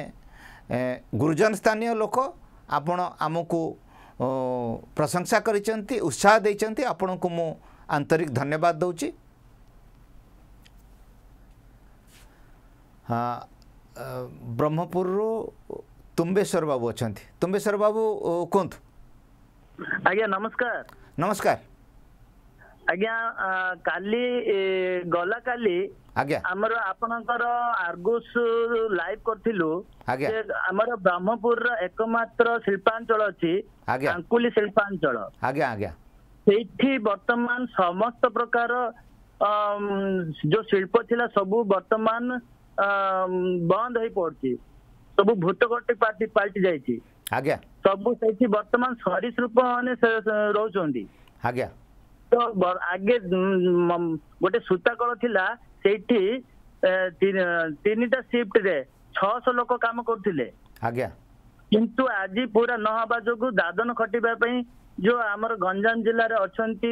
ଗୁରୁଜନ ସ୍ଥାନୀୟ ଲୋକ ଆପଣ ଆମକୁ ପ୍ରଶଂସା କରିଛନ୍ତି ଉତ୍ସାହ ଦେଇଛନ୍ତି ଆପଣଙ୍କୁ ମୁଁ ଆନ୍ତରିକ ଧନ୍ୟବାଦ ଦେଉଛି ବ୍ରହ୍ମପୁରରୁ ତୁମ୍ବେଶ୍ୱର ବାବୁ ଅଛନ୍ତି ତୁମ୍ବେଶ୍ୱର ବାବୁ କୁହନ୍ତୁ ଆଜ୍ଞା ନମସ୍କାର ନମସ୍କାର ଆଜ୍ଞା କାଲି ଗଲା ଆଜ୍ଞା ଆମର ଆପଣଙ୍କର ଆର୍ଗୁସ ଲାଇଭ କରିଥିଲୁ ଆମର ବ୍ରହ୍ମପୁରର ଏକମାତ୍ର ଶିଳ୍ପାଞ୍ଚଳ ଅଛି ଆଙ୍କୁଲି ଶିଳ୍ପାଞ୍ଚଳ ଆଜ୍ଞା ଆଜ୍ଞା ସେଇଠି ବର୍ତ୍ତମାନ ସମସ୍ତ ପ୍ରକାର ଯୋଉ ଶିଳ୍ପ ଥିଲା ସବୁ ବର୍ତ୍ତମାନ ବନ୍ଦ ହେଇ ପଡୁଛି ସବୁ ଭୂତ ଘଟି ପାର୍ଟି ପାଲଟି ଯାଇଛି ଆଜ୍ଞା ସବୁ ସେଇଠି ବର୍ତ୍ତମାନ ସରୀସୃପ ମାନେ ରହୁଛନ୍ତି ଆଜ୍ଞା ତ ଆଗେ ଗୋଟେ ସୂତାକଳ ଥିଲା ସେଇଠି ତିନିଟା ସିଫ୍ଟରେ ଛଅଶହ ଲୋକ କାମ କରୁଥିଲେ ଆଜ୍ଞା କିନ୍ତୁ ଆଜି ପୁରା ନ ହେବା ଯୋଗୁଁ ଦାଦନ ଖଟିବା ପାଇଁ ଯୋଉ ଆମର ଗଞ୍ଜାମ ଜିଲ୍ଲାରେ ଅଛନ୍ତି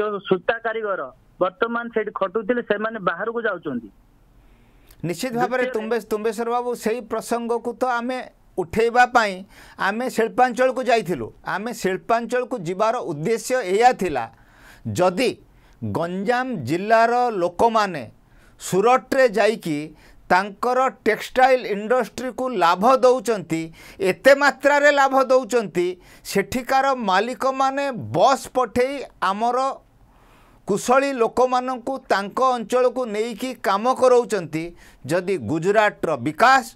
ଯୋଉ ସୂତା କାରିଗର ବର୍ତ୍ତମାନ ସେଇଠି ଖଟୁଥିଲେ ସେମାନେ ବାହାରକୁ ଯାଉଛନ୍ତି ନିଶ୍ଚିତ ଭାବରେ ତୁମ୍ବେଶ୍ୱର ବାବୁ ସେଇ ପ୍ରସଙ୍ଗକୁ ତ ଆମେ ଉଠେଇବା ପାଇଁ ଆମେ ଶିଳ୍ପାଞ୍ଚଳକୁ ଯାଇଥିଲୁ ଆମେ ଶିଳ୍ପାଞ୍ଚଳକୁ ଯିବାର ଉଦ୍ଦେଶ୍ୟ ଏଇଆ ଥିଲା ଯଦି ଗଞ୍ଜାମ ଜିଲ୍ଲାର ଲୋକମାନେ ସୁରଟରେ ଯାଇକି ତାଙ୍କର ଟେକ୍ସଟାଇଲ ଇଣ୍ଡଷ୍ଟ୍ରିକୁ ଲାଭ ଦେଉଛନ୍ତି ଏତେ ମାତ୍ରାରେ ଲାଭ ଦେଉଛନ୍ତି ସେଠିକାର ମାଲିକମାନେ ବସ୍ ପଠାଇ ଆମର କୁଶଳୀ ଲୋକମାନଙ୍କୁ ତାଙ୍କ ଅଞ୍ଚଳକୁ ନେଇକି କାମ କରାଉଛନ୍ତି ଯଦି ଗୁଜୁରାଟର ବିକାଶ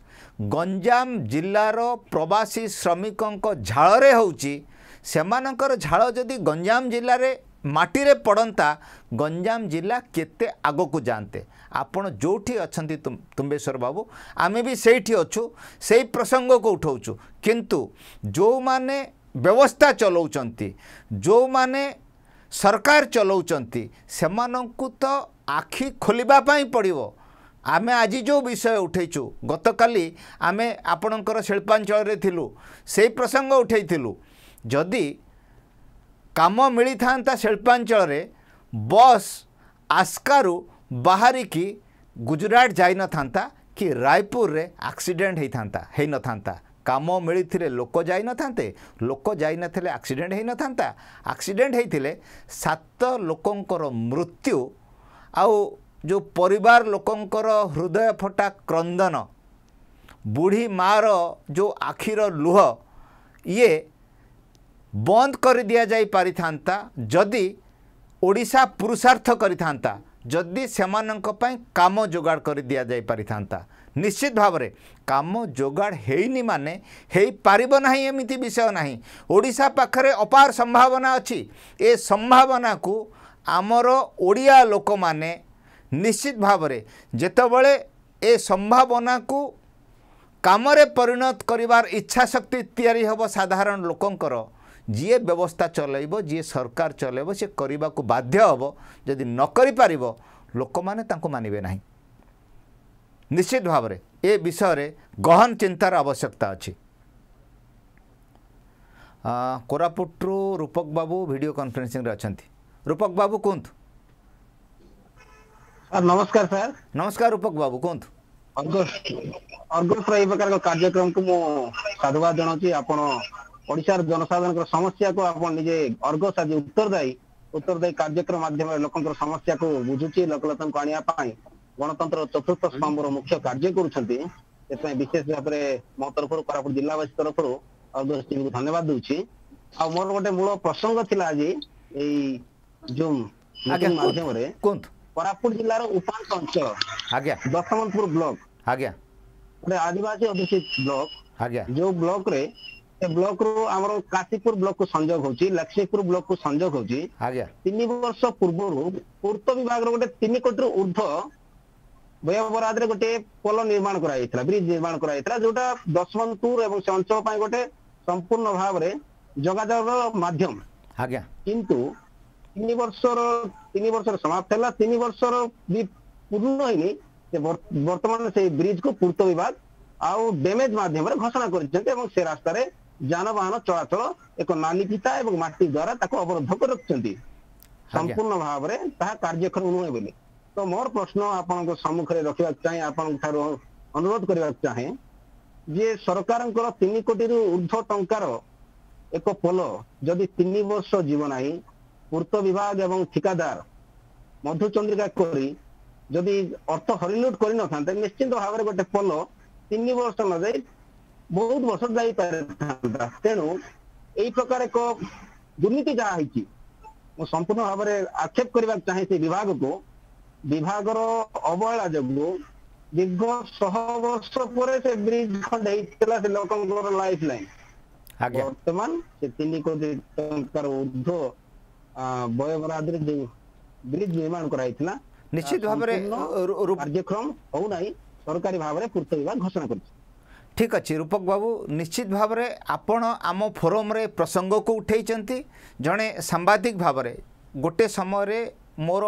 ଗଞ୍ଜାମ ଜିଲ୍ଲାର ପ୍ରବାସୀ ଶ୍ରମିକଙ୍କ ଝାଳରେ ହେଉଛି ସେମାନଙ୍କର ଝାଳ ଯଦି ଗଞ୍ଜାମ ଜିଲ୍ଲାରେ ମାଟିରେ ପଡ଼ନ୍ତା ଗଞ୍ଜାମ ଜିଲ୍ଲା କେତେ ଆଗକୁ ଯାଆନ୍ତେ ଆପଣ ଯେଉଁଠି ଅଛନ୍ତି ତୁମ୍ବେଶ୍ୱର ବାବୁ ଆମେ ବି ସେଇଠି ଅଛୁ ସେଇ ପ୍ରସଙ୍ଗକୁ ଉଠାଉଛୁ କିନ୍ତୁ ଯେଉଁମାନେ ବ୍ୟବସ୍ଥା ଚଲାଉଛନ୍ତି ଯେଉଁମାନେ ସରକାର ଚଲାଉଛନ୍ତି ସେମାନଙ୍କୁ ତ ଆଖି ଖୋଲିବା ପାଇଁ ପଡ଼ିବ ଆମେ ଆଜି ଯେଉଁ ବିଷୟ ଉଠାଇଛୁ ଗତକାଲି ଆମେ ଆପଣଙ୍କର ଶିଳ୍ପାଞ୍ଚଳରେ ଥିଲୁ ସେଇ ପ୍ରସଙ୍ଗ ଉଠାଇଥିଲୁ ଯଦି କାମ ମିଳିଥାନ୍ତା ଶିଳ୍ପାଞ୍ଚଳରେ ବସ୍ ଆସ୍କାରୁ ବାହାରିକି ଗୁଜୁରାଟ ଯାଇନଥାନ୍ତା କି ରାୟପୁରରେ ଆକ୍ସିଡ଼େଣ୍ଟ ହୋଇଥାନ୍ତା ହୋଇନଥାନ୍ତା କାମ ମିଳିଥିଲେ ଲୋକ ଯାଇନଥାନ୍ତେ ଲୋକ ଯାଇନଥିଲେ ଆକ୍ସିଡ଼େଣ୍ଟ ହୋଇନଥାନ୍ତା ଆକ୍ସିଡ଼େଣ୍ଟ ହୋଇଥିଲେ ସାତ ଲୋକଙ୍କର ମୃତ୍ୟୁ ଆଉ ଯେଉଁ ପରିବାର ଲୋକଙ୍କର ହୃଦୟ ଫଟା କ୍ରନ୍ଦନ ବୁଢ଼ୀ ମାଆର ଯେଉଁ ଆଖିର ଲୁହ ଇଏ ବନ୍ଦ କରି ଦିଆଯାଇପାରିଥାନ୍ତା ଯଦି ଓଡ଼ିଶା ପୁରୁଷାର୍ଥ କରିଥାନ୍ତା ଯଦି ସେମାନଙ୍କ ପାଇଁ କାମ ଯୋଗାଡ଼ କରି ଦିଆଯାଇପାରିଥାନ୍ତା ନିଶ୍ଚିତ ଭାବରେ କାମ ଯୋଗାଡ଼ ହେଇନି ମାନେ ହେଇପାରିବ ନାହିଁ ଏମିତି ବିଷୟ ନାହିଁ ଓଡ଼ିଶା ପାଖରେ ଅପାର ସମ୍ଭାବନା ଅଛି ଏ ସମ୍ଭାବନାକୁ ଆମର ଓଡ଼ିଆ ଲୋକମାନେ ନିଶ୍ଚିତ ଭାବରେ ଯେତେବେଳେ ଏ ସମ୍ଭାବନାକୁ କାମରେ ପରିଣତ କରିବାର ଇଚ୍ଛାଶକ୍ତି ତିଆରି ହେବ ସାଧାରଣ ଲୋକଙ୍କର ଯିଏ ବ୍ୟବସ୍ଥା ଚଲାଇବ ଯିଏ ସରକାର ଚଲାଇବ ସେ କରିବାକୁ ବାଧ୍ୟ ହେବ ଯଦି ନ କରିପାରିବ ଲୋକମାନେ ତାଙ୍କୁ ମାନିବେ ନାହିଁ ନିଶ୍ଚିତ ଭାବରେ ଏ ବିଷୟରେ ଗହନ ଚିନ୍ତାର ଆବଶ୍ୟକତା ଅଛି କୋରାପୁଟରୁ ରୂପକ ବାବୁ ଭିଡ଼ିଓ କନଫରେନ୍ସିଂରେ ଅଛନ୍ତି ରୂପକ ବାବୁ କୁହନ୍ତୁ ନମସ୍କାର ସାର୍ ନମସ୍କାର ରୂପକ ବାବୁ କୁହନ୍ତୁ ଅର୍ଗସ୍ ଅର୍ଗସ୍ର ଏଇ ପ୍ରକାର କାର୍ଯ୍ୟକ୍ରମକୁ ମୁଁ ସାଧୁବାଦ ଜଣାଉଛି ଆପଣ ଓଡିଶାର ଜନସାଧାରଣଙ୍କର ସମସ୍ୟାକୁ ଆପଣ ନିଜେ ଅର୍ଗସ ଆଜି ଉତ୍ତରଦାୟୀ ଉତ୍ତରଦାୟୀ କାର୍ଯ୍ୟକ୍ରମ ମାଧ୍ୟମରେ ଲୋକଙ୍କର ସମସ୍ୟାକୁ ବୁଝୁଛି ଲୋକଲୋଚନକୁ ଆଣିବା ପାଇଁ ଗଣତନ୍ତ୍ର ଚତୁର୍ଥ ସ୍ତମ୍ଭର ମୁଖ୍ୟ କାର୍ଯ୍ୟ କରୁଛନ୍ତି ସେଥିପାଇଁ ବିଶେଷ ଭାବରେ ମୋ ତରଫରୁ କୋରାପୁଟ ଜିଲ୍ଲାବାସୀ ତରଫରୁ ଅର୍ଗସ୍ ଟିଭିକୁ ଧନ୍ୟବାଦ ଦଉଛି ଆଉ ମୋର ଗୋଟେ ମୂଳ ପ୍ରସଙ୍ଗ ଥିଲା ଆଜି ଏଇ ଜୁମ୍ ମାଧ୍ୟମରେ କୁହନ୍ତୁ କୋରାପୁଟ ଜିଲ୍ଲାର ଉପାନ୍ତ ଅଞ୍ଚଳ ଆଜ୍ଞା ଦଶମନ୍ତପୁର ବ୍ଲକ ଆଜ୍ଞା ଗୋଟେ ଆଦିବାସୀ ଅଧ୍ୟୁଷିତ ବ୍ଲକ ଆଜ୍ଞା ଯୋଉ ବ୍ଲକରେ ବ୍ଲକରୁ ଆମର କାଶୀପୁର ବ୍ଲକକୁ ସଂଯୋଗ ହଉଛି ଲକ୍ଷ୍ମୀପୁର ବ୍ଲକକୁ ସଂଯୋଗ ହଉଛି ତିନି ବର୍ଷ ପୂର୍ବରୁ ପୂର୍ତ୍ତ ବିଭାଗର ଗୋଟେ ତିନି କୋଟିରୁ ଉର୍ଦ୍ଧ୍ୱ ବ୍ୟୟବରାଦରେ ଗୋଟେ ପୋଲ ନିର୍ମାଣ କରାଯାଇଥିଲା ବ୍ରିଜ ନିର୍ମାଣ କରାଯାଇଥିଲା ଯୋଉଟା ଦଶମନ୍ତପୁର ଏବଂ ସେ ଅଞ୍ଚଳ ପାଇଁ ଗୋଟେ ସମ୍ପୂର୍ଣ୍ଣ ଭାବରେ ଯୋଗାଯୋଗର ମାଧ୍ୟମ ଆଜ୍ଞା କିନ୍ତୁ ତିନି ବର୍ଷର ତିନି ବର୍ଷର ସମାପ୍ତ ହେଲା ତିନି ବର୍ଷର ବି ପୂର୍ଣ୍ଣ ହେଇନି ଯେ ବର୍ତ୍ତମାନ ସେଇ ବ୍ରିଜକୁ ପୂର୍ତ୍ତ ବିଭାଗ ଆଉ ଡ୍ୟାମେଜ ମାଧ୍ୟମରେ ଘୋଷଣା କରିଛନ୍ତି ଏବଂ ସେ ରାସ୍ତାରେ ଯାନବାହନ ଚଳାଚଳ ଏକ ନାଲିଫିତା ଏବଂ ମାଟି ଦ୍ୱାରା ତାକୁ ଅବରୋଧ କରି ରଖିଛନ୍ତି ସମ୍ପୂର୍ଣ୍ଣ ଭାବରେ ତାହା କାର୍ଯ୍ୟକ୍ଷମ ନୁହେଁ ବୋଲି ତ ମୋର ପ୍ରଶ୍ନ ଆପଣଙ୍କ ସମ୍ମୁଖରେ ରଖିବାକୁ ଚାହେଁ ଆପଣଙ୍କ ଠାରୁ ଅନୁରୋଧ କରିବାକୁ ଚାହେଁ ଯେ ସରକାରଙ୍କର ତିନି କୋଟିରୁ ଉର୍ଦ୍ଧ୍ୱ ଟଙ୍କାର ଏକ ପୋଲ ଯଦି ତିନି ବର୍ଷ ଯିବ ନାହିଁ ପୂର୍ତ୍ତ ବିଭାଗ ଏବଂ ଠିକାଦାର ମଧୁଚନ୍ଦ୍ରିକା କରି ଯଦି ଅର୍ଥ ହରିଲୁଟ କରିନଥାନ୍ତେ ନିଶ୍ଚିନ୍ତ ଭାବରେ ଗୋଟେ ପୋଲ ତିନି ବର୍ଷ ନଯାଇ ବହୁତ ବର୍ଷ ଯାଇପାରିଥାନ୍ତା ତେଣୁ ଏଇ ପ୍ରକାର ଏକ ଦୁର୍ନୀତି ଯାହା ହେଇଛି ମୁଁ ସମ୍ପୂର୍ଣ୍ଣ ଭାବରେ ଆକ୍ଷେପ କରିବାକୁ ଚାହେଁ ସେ ବିଭାଗକୁ ବିଭାଗର ଅବହେଳା ଯୋଗୁଁ ଦୀର୍ଘ ଶହ ବର୍ଷ ପରେ ସେ ବ୍ରିଜ ଖଣ୍ଡ ହେଇଥିଲା ସେ ଲୋକଙ୍କର ଲାଇଫ ଲାଇନ ବର୍ତ୍ତମାନ ସେ ତିନି କୋଟି ଟଙ୍କାର ଉର୍ଦ୍ଧ ବୟବରାଦରେ ଯୋଉ ବ୍ରିଜ ନିର୍ମାଣ କରାଯାଇଥିଲା ନିଶ୍ଚିତ ଭାବରେ କାର୍ଯ୍ୟକ୍ରମ ହଉନାହିଁ ସରକାରୀ ଭାବରେ ପୂର୍ତ୍ତ ବିଭାଗ ଘୋଷଣା କରିଛି ठीक अच्छे रूपक बाबू निश्चित भाव आपण आम फोरम प्रसंग को उठाई जड़े सांबादिक भाव गोटे समय मोर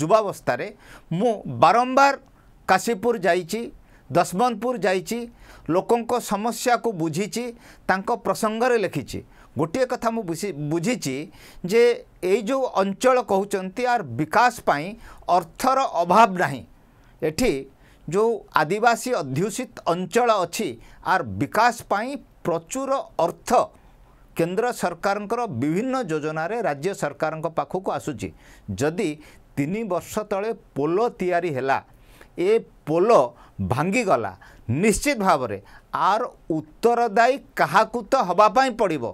जुवावस्था मु बारंबार काशीपुर जा दशमंतपुर जा लोकों समस्या को बुझी प्रसंगे लिखी गोटे कथा मु बुझी जे ये अंचल कहते आर विकास विकासपी अर्थर अभाव नहीं एठी ଯେଉଁ ଆଦିବାସୀ ଅଧ୍ୟୁଷିତ ଅଞ୍ଚଳ ଅଛି ଆର୍ ବିକାଶ ପାଇଁ ପ୍ରଚୁର ଅର୍ଥ କେନ୍ଦ୍ର ସରକାରଙ୍କର ବିଭିନ୍ନ ଯୋଜନାରେ ରାଜ୍ୟ ସରକାରଙ୍କ ପାଖକୁ ଆସୁଛି ଯଦି ତିନି ବର୍ଷ ତଳେ ପୋଲ ତିଆରି ହେଲା ଏ ପୋଲ ଭାଙ୍ଗିଗଲା ନିଶ୍ଚିତ ଭାବରେ ଆର୍ ଉତ୍ତରଦାୟୀ କାହାକୁ ତ ହେବା ପାଇଁ ପଡ଼ିବ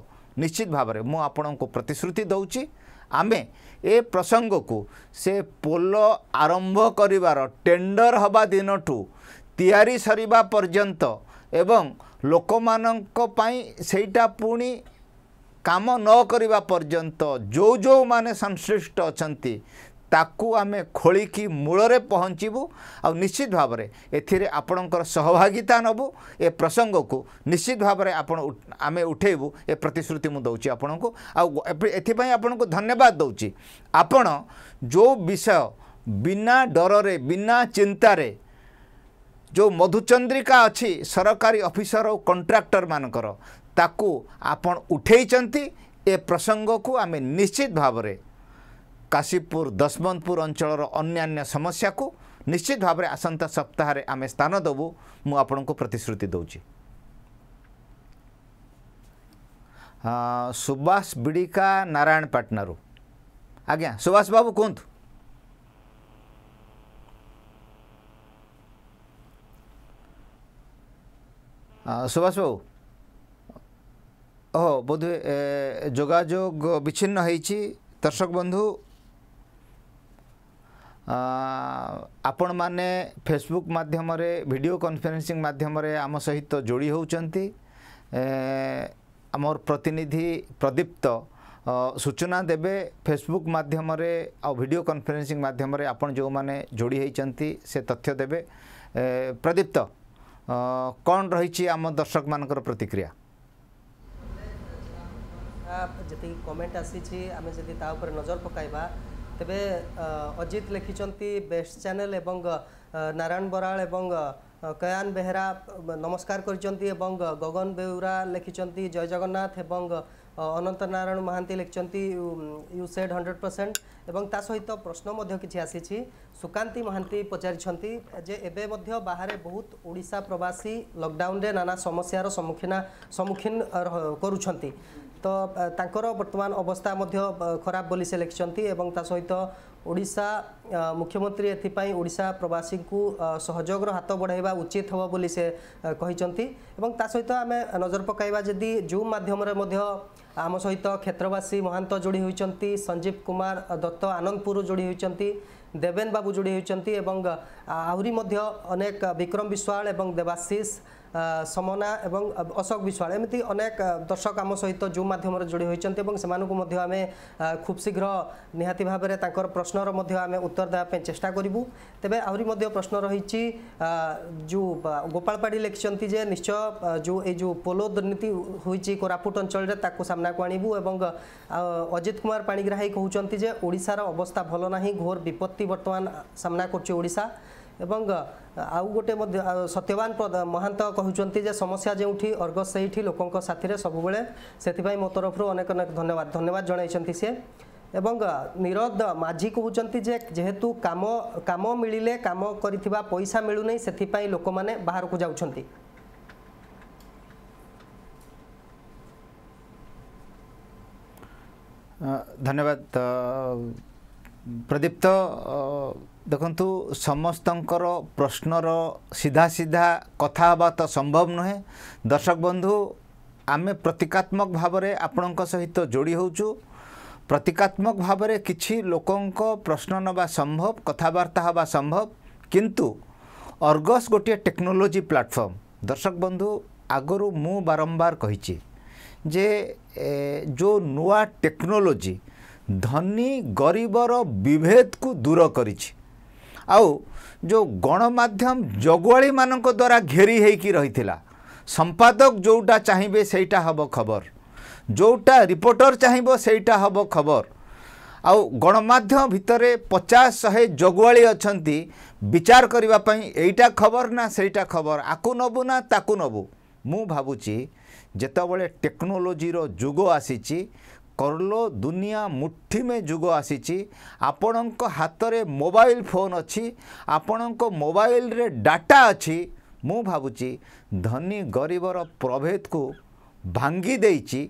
ନିଶ୍ଚିତ ଭାବରେ ମୁଁ ଆପଣଙ୍କୁ ପ୍ରତିଶ୍ରୁତି ଦେଉଛି ଆମେ ଏ ପ୍ରସଙ୍ଗକୁ ସେ ପୋଲ ଆରମ୍ଭ କରିବାର ଟେଣ୍ଡର ହେବା ଦିନଠୁ ତିଆରି ସରିବା ପର୍ଯ୍ୟନ୍ତ ଏବଂ ଲୋକମାନଙ୍କ ପାଇଁ ସେଇଟା ପୁଣି କାମ ନ କରିବା ପର୍ଯ୍ୟନ୍ତ ଯେଉଁ ଯେଉଁମାନେ ସଂଶ୍ଲିଷ୍ଟ ଅଛନ୍ତି ତାକୁ ଆମେ ଖୋଳିକି ମୂଳରେ ପହଞ୍ଚିବୁ ଆଉ ନିଶ୍ଚିତ ଭାବରେ ଏଥିରେ ଆପଣଙ୍କର ସହଭାଗିତା ନେବୁ ଏ ପ୍ରସଙ୍ଗକୁ ନିଶ୍ଚିତ ଭାବରେ ଆପଣ ଆମେ ଉଠେଇବୁ ଏ ପ୍ରତିଶ୍ରୁତି ମୁଁ ଦେଉଛି ଆପଣଙ୍କୁ ଆଉ ଏଥିପାଇଁ ଆପଣଙ୍କୁ ଧନ୍ୟବାଦ ଦେଉଛି ଆପଣ ଯେଉଁ ବିଷୟ ବିନା ଡରରେ ବିନା ଚିନ୍ତାରେ ଯେଉଁ ମଧୁଚନ୍ଦ୍ରିକା ଅଛି ସରକାରୀ ଅଫିସର ଓ କଣ୍ଟ୍ରାକ୍ଟରମାନଙ୍କର ତାକୁ ଆପଣ ଉଠେଇଛନ୍ତି ଏ ପ୍ରସଙ୍ଗକୁ ଆମେ ନିଶ୍ଚିତ ଭାବରେ काशीपुर दशमंतपुर अंचल अन्न्य समस्या को निश्चित भाव में आसंता सप्ताह आम स्थान देवु मुझे प्रतिश्रुति दूची सुभाष बिड़िका नारायण पाटनारू आज्ञा सुभाष बाबू कहतु सुभाष बाबू ओह बोधे जोगाजोग विच्छिन्न हो दर्शक बंधु ଆପଣ ମାନେ ଫେସବୁକ୍ ମାଧ୍ୟମରେ ଭିଡ଼ିଓ କନଫରେନ୍ସିଂ ମାଧ୍ୟମରେ ଆମ ସହିତ ଯୋଡ଼ି ହେଉଛନ୍ତି ଆମର ପ୍ରତିନିଧି ପ୍ରଦୀପ୍ତ ସୂଚନା ଦେବେ ଫେସବୁକ୍ ମାଧ୍ୟମରେ ଆଉ ଭିଡ଼ିଓ କନଫରେନ୍ସିଂ ମାଧ୍ୟମରେ ଆପଣ ଯେଉଁମାନେ ଯୋଡ଼ି ହେଇଛନ୍ତି ସେ ତଥ୍ୟ ଦେବେ ପ୍ରଦୀପ୍ତ କ'ଣ ରହିଛି ଆମ ଦର୍ଶକମାନଙ୍କର ପ୍ରତିକ୍ରିୟା ଯେତିକି କମେଣ୍ଟ ଆସିଛି ଆମେ ଯଦି ତା ଉପରେ ନଜର ପକାଇବା ତେବେ ଅଜିତ ଲେଖିଛନ୍ତି ବେଷ୍ଟ ଚ୍ୟାନେଲ ଏବଂ ନାରାୟଣ ବରାଳ ଏବଂ କୟାନ ବେହେରା ନମସ୍କାର କରିଛନ୍ତି ଏବଂ ଗଗନ ବେଉରା ଲେଖିଛନ୍ତି ଜୟ ଜଗନ୍ନାଥ ଏବଂ ଅନନ୍ତ ନାରାୟଣ ମହାନ୍ତି ଲେଖିଛନ୍ତି ୟୁ ସେଡ୍ ହଣ୍ଡ୍ରେଡ଼ ପରସେଣ୍ଟ ଏବଂ ତା ସହିତ ପ୍ରଶ୍ନ ମଧ୍ୟ କିଛି ଆସିଛି ସୁକାନ୍ତି ମହାନ୍ତି ପଚାରିଛନ୍ତି ଯେ ଏବେ ମଧ୍ୟ ବାହାରେ ବହୁତ ଓଡ଼ିଶା ପ୍ରବାସୀ ଲକଡାଉନରେ ନାନା ସମସ୍ୟାର ସମ୍ମୁଖୀନ ସମ୍ମୁଖୀନ କରୁଛନ୍ତି ତ ତାଙ୍କର ବର୍ତ୍ତମାନ ଅବସ୍ଥା ମଧ୍ୟ ଖରାପ ବୋଲି ସେ ଲେଖିଛନ୍ତି ଏବଂ ତା ସହିତ ଓଡ଼ିଶା ମୁଖ୍ୟମନ୍ତ୍ରୀ ଏଥିପାଇଁ ଓଡ଼ିଶା ପ୍ରବାସୀଙ୍କୁ ସହଯୋଗର ହାତ ବଢ଼ାଇବା ଉଚିତ ହେବ ବୋଲି ସେ କହିଛନ୍ତି ଏବଂ ତା ସହିତ ଆମେ ନଜର ପକାଇବା ଯଦି ଜୁମ୍ ମାଧ୍ୟମରେ ମଧ୍ୟ ଆମ ସହିତ କ୍ଷେତ୍ରବାସୀ ମହାନ୍ତ ଯୋଡ଼ି ହୋଇଛନ୍ତି ସଞ୍ଜୀବ କୁମାର ଦତ୍ତ ଆନନ୍ଦପୁର ଯୋଡ଼ି ହୋଇଛନ୍ତି ଦେବେନ ବାବୁ ଯୋଡ଼ି ହୋଇଛନ୍ତି ଏବଂ ଆହୁରି ମଧ୍ୟ ଅନେକ ବିକ୍ରମ ବିଶ୍ୱାଳ ଏବଂ ଦେବାଶିଷ সমনা এবং অশোক বিশ্বাল এমনি অনেক দর্শক আম সহিত যে মাধ্যমে যোড়ি হয়েছেন এবং সে আমি খুব শীঘ্র নিহতি ভাবে তাঁর প্রশ্নর আমি উত্তর দেওয়া চেষ্টা করবু তবে আহরি প্রশ্ন রয়েছে যে গোপাপাড়ি লিখছেন যে নিশ্চয় যে এই যে পোলো দুর্নীতি হয়েছে কোরাপুট অঞ্চলের তাকে সামনাক আনবু এবং অজিত কুমার পাণিগ্রাহী কুমার যে ওড়শার অবস্থা ভালো না ঘোর বিপত্তি বর্তমান সামনা করছে ওড়শা ଏବଂ ଆଉ ଗୋଟେ ମଧ୍ୟ ସତ୍ୟବାନ ମହାନ୍ତ କହୁଛନ୍ତି ଯେ ସମସ୍ୟା ଯେଉଁଠି ଅର୍ଗ ସେଇଠି ଲୋକଙ୍କ ସାଥିରେ ସବୁବେଳେ ସେଥିପାଇଁ ମୋ ତରଫରୁ ଅନେକ ଅନେକ ଧନ୍ୟବାଦ ଧନ୍ୟବାଦ ଜଣାଇଛନ୍ତି ସିଏ ଏବଂ ନିରଦ ମାଝି କହୁଛନ୍ତି ଯେ ଯେହେତୁ କାମ କାମ ମିଳିଲେ କାମ କରିଥିବା ପଇସା ମିଳୁନି ସେଥିପାଇଁ ଲୋକମାନେ ବାହାରକୁ ଯାଉଛନ୍ତି ଧନ୍ୟବାଦ ପ୍ରଦୀପ୍ତ ଦେଖନ୍ତୁ ସମସ୍ତଙ୍କର ପ୍ରଶ୍ନର ସିଧା ସିଧା କଥା ହେବା ତ ସମ୍ଭବ ନୁହେଁ ଦର୍ଶକ ବନ୍ଧୁ ଆମେ ପ୍ରତୀକାତ୍ମକ ଭାବରେ ଆପଣଙ୍କ ସହିତ ଯୋଡ଼ି ହେଉଛୁ ପ୍ରତୀକାତ୍ମକ ଭାବରେ କିଛି ଲୋକଙ୍କ ପ୍ରଶ୍ନ ନେବା ସମ୍ଭବ କଥାବାର୍ତ୍ତା ହେବା ସମ୍ଭବ କିନ୍ତୁ ଅର୍ଗସ୍ ଗୋଟିଏ ଟେକ୍ନୋଲୋଜି ପ୍ଲାଟଫର୍ମ ଦର୍ଶକ ବନ୍ଧୁ ଆଗରୁ ମୁଁ ବାରମ୍ବାର କହିଛି ଯେ ଯେଉଁ ନୂଆ ଟେକ୍ନୋଲୋଜି ଧନୀ ଗରିବର ବିଭେଦକୁ ଦୂର କରିଛି ଆଉ ଯେଉଁ ଗଣମାଧ୍ୟମ ଜଗୁଆଳିମାନଙ୍କ ଦ୍ୱାରା ଘେରି ହେଇକି ରହିଥିଲା ସମ୍ପାଦକ ଯେଉଁଟା ଚାହିଁବେ ସେଇଟା ହେବ ଖବର ଯେଉଁଟା ରିପୋର୍ଟର ଚାହିଁବ ସେଇଟା ହେବ ଖବର ଆଉ ଗଣମାଧ୍ୟମ ଭିତରେ ପଚାଶ ଶହେ ଜଗୁଆଳି ଅଛନ୍ତି ବିଚାର କରିବା ପାଇଁ ଏଇଟା ଖବର ନା ସେଇଟା ଖବର ଆକୁ ନେବୁ ନା ତାକୁ ନେବୁ ମୁଁ ଭାବୁଛି ଯେତେବେଳେ ଟେକ୍ନୋଲୋଜିର ଯୁଗ ଆସିଛି କରଲୋ ଦୁନିଆ ମୁଠିମେ ଯୁଗ ଆସିଛି ଆପଣଙ୍କ ହାତରେ ମୋବାଇଲ ଫୋନ୍ ଅଛି ଆପଣଙ୍କ ମୋବାଇଲରେ ଡାଟା ଅଛି ମୁଁ ଭାବୁଛି ଧନୀ ଗରିବର ପ୍ରଭେଦକୁ ଭାଙ୍ଗି ଦେଇଛି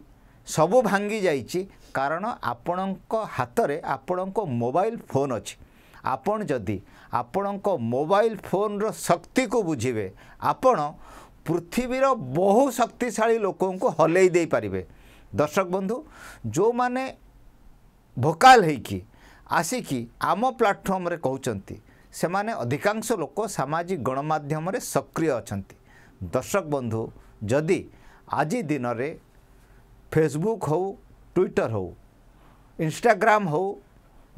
ସବୁ ଭାଙ୍ଗି ଯାଇଛି କାରଣ ଆପଣଙ୍କ ହାତରେ ଆପଣଙ୍କ ମୋବାଇଲ ଫୋନ୍ ଅଛି ଆପଣ ଯଦି ଆପଣଙ୍କ ମୋବାଇଲ ଫୋନ୍ର ଶକ୍ତିକୁ ବୁଝିବେ ଆପଣ ପୃଥିବୀର ବହୁ ଶକ୍ତିଶାଳୀ ଲୋକଙ୍କୁ ହଲେଇ ଦେଇପାରିବେ ଦର୍ଶକ ବନ୍ଧୁ ଯେଉଁମାନେ ଭୋକାଲ ହେଇକି ଆସିକି ଆମ ପ୍ଲାଟଫର୍ମରେ କହୁଛନ୍ତି ସେମାନେ ଅଧିକାଂଶ ଲୋକ ସାମାଜିକ ଗଣମାଧ୍ୟମରେ ସକ୍ରିୟ ଅଛନ୍ତି ଦର୍ଶକ ବନ୍ଧୁ ଯଦି ଆଜି ଦିନରେ ଫେସବୁକ୍ ହଉ ଟ୍ୱିଟର ହଉ ଇନଷ୍ଟାଗ୍ରାମ ହଉ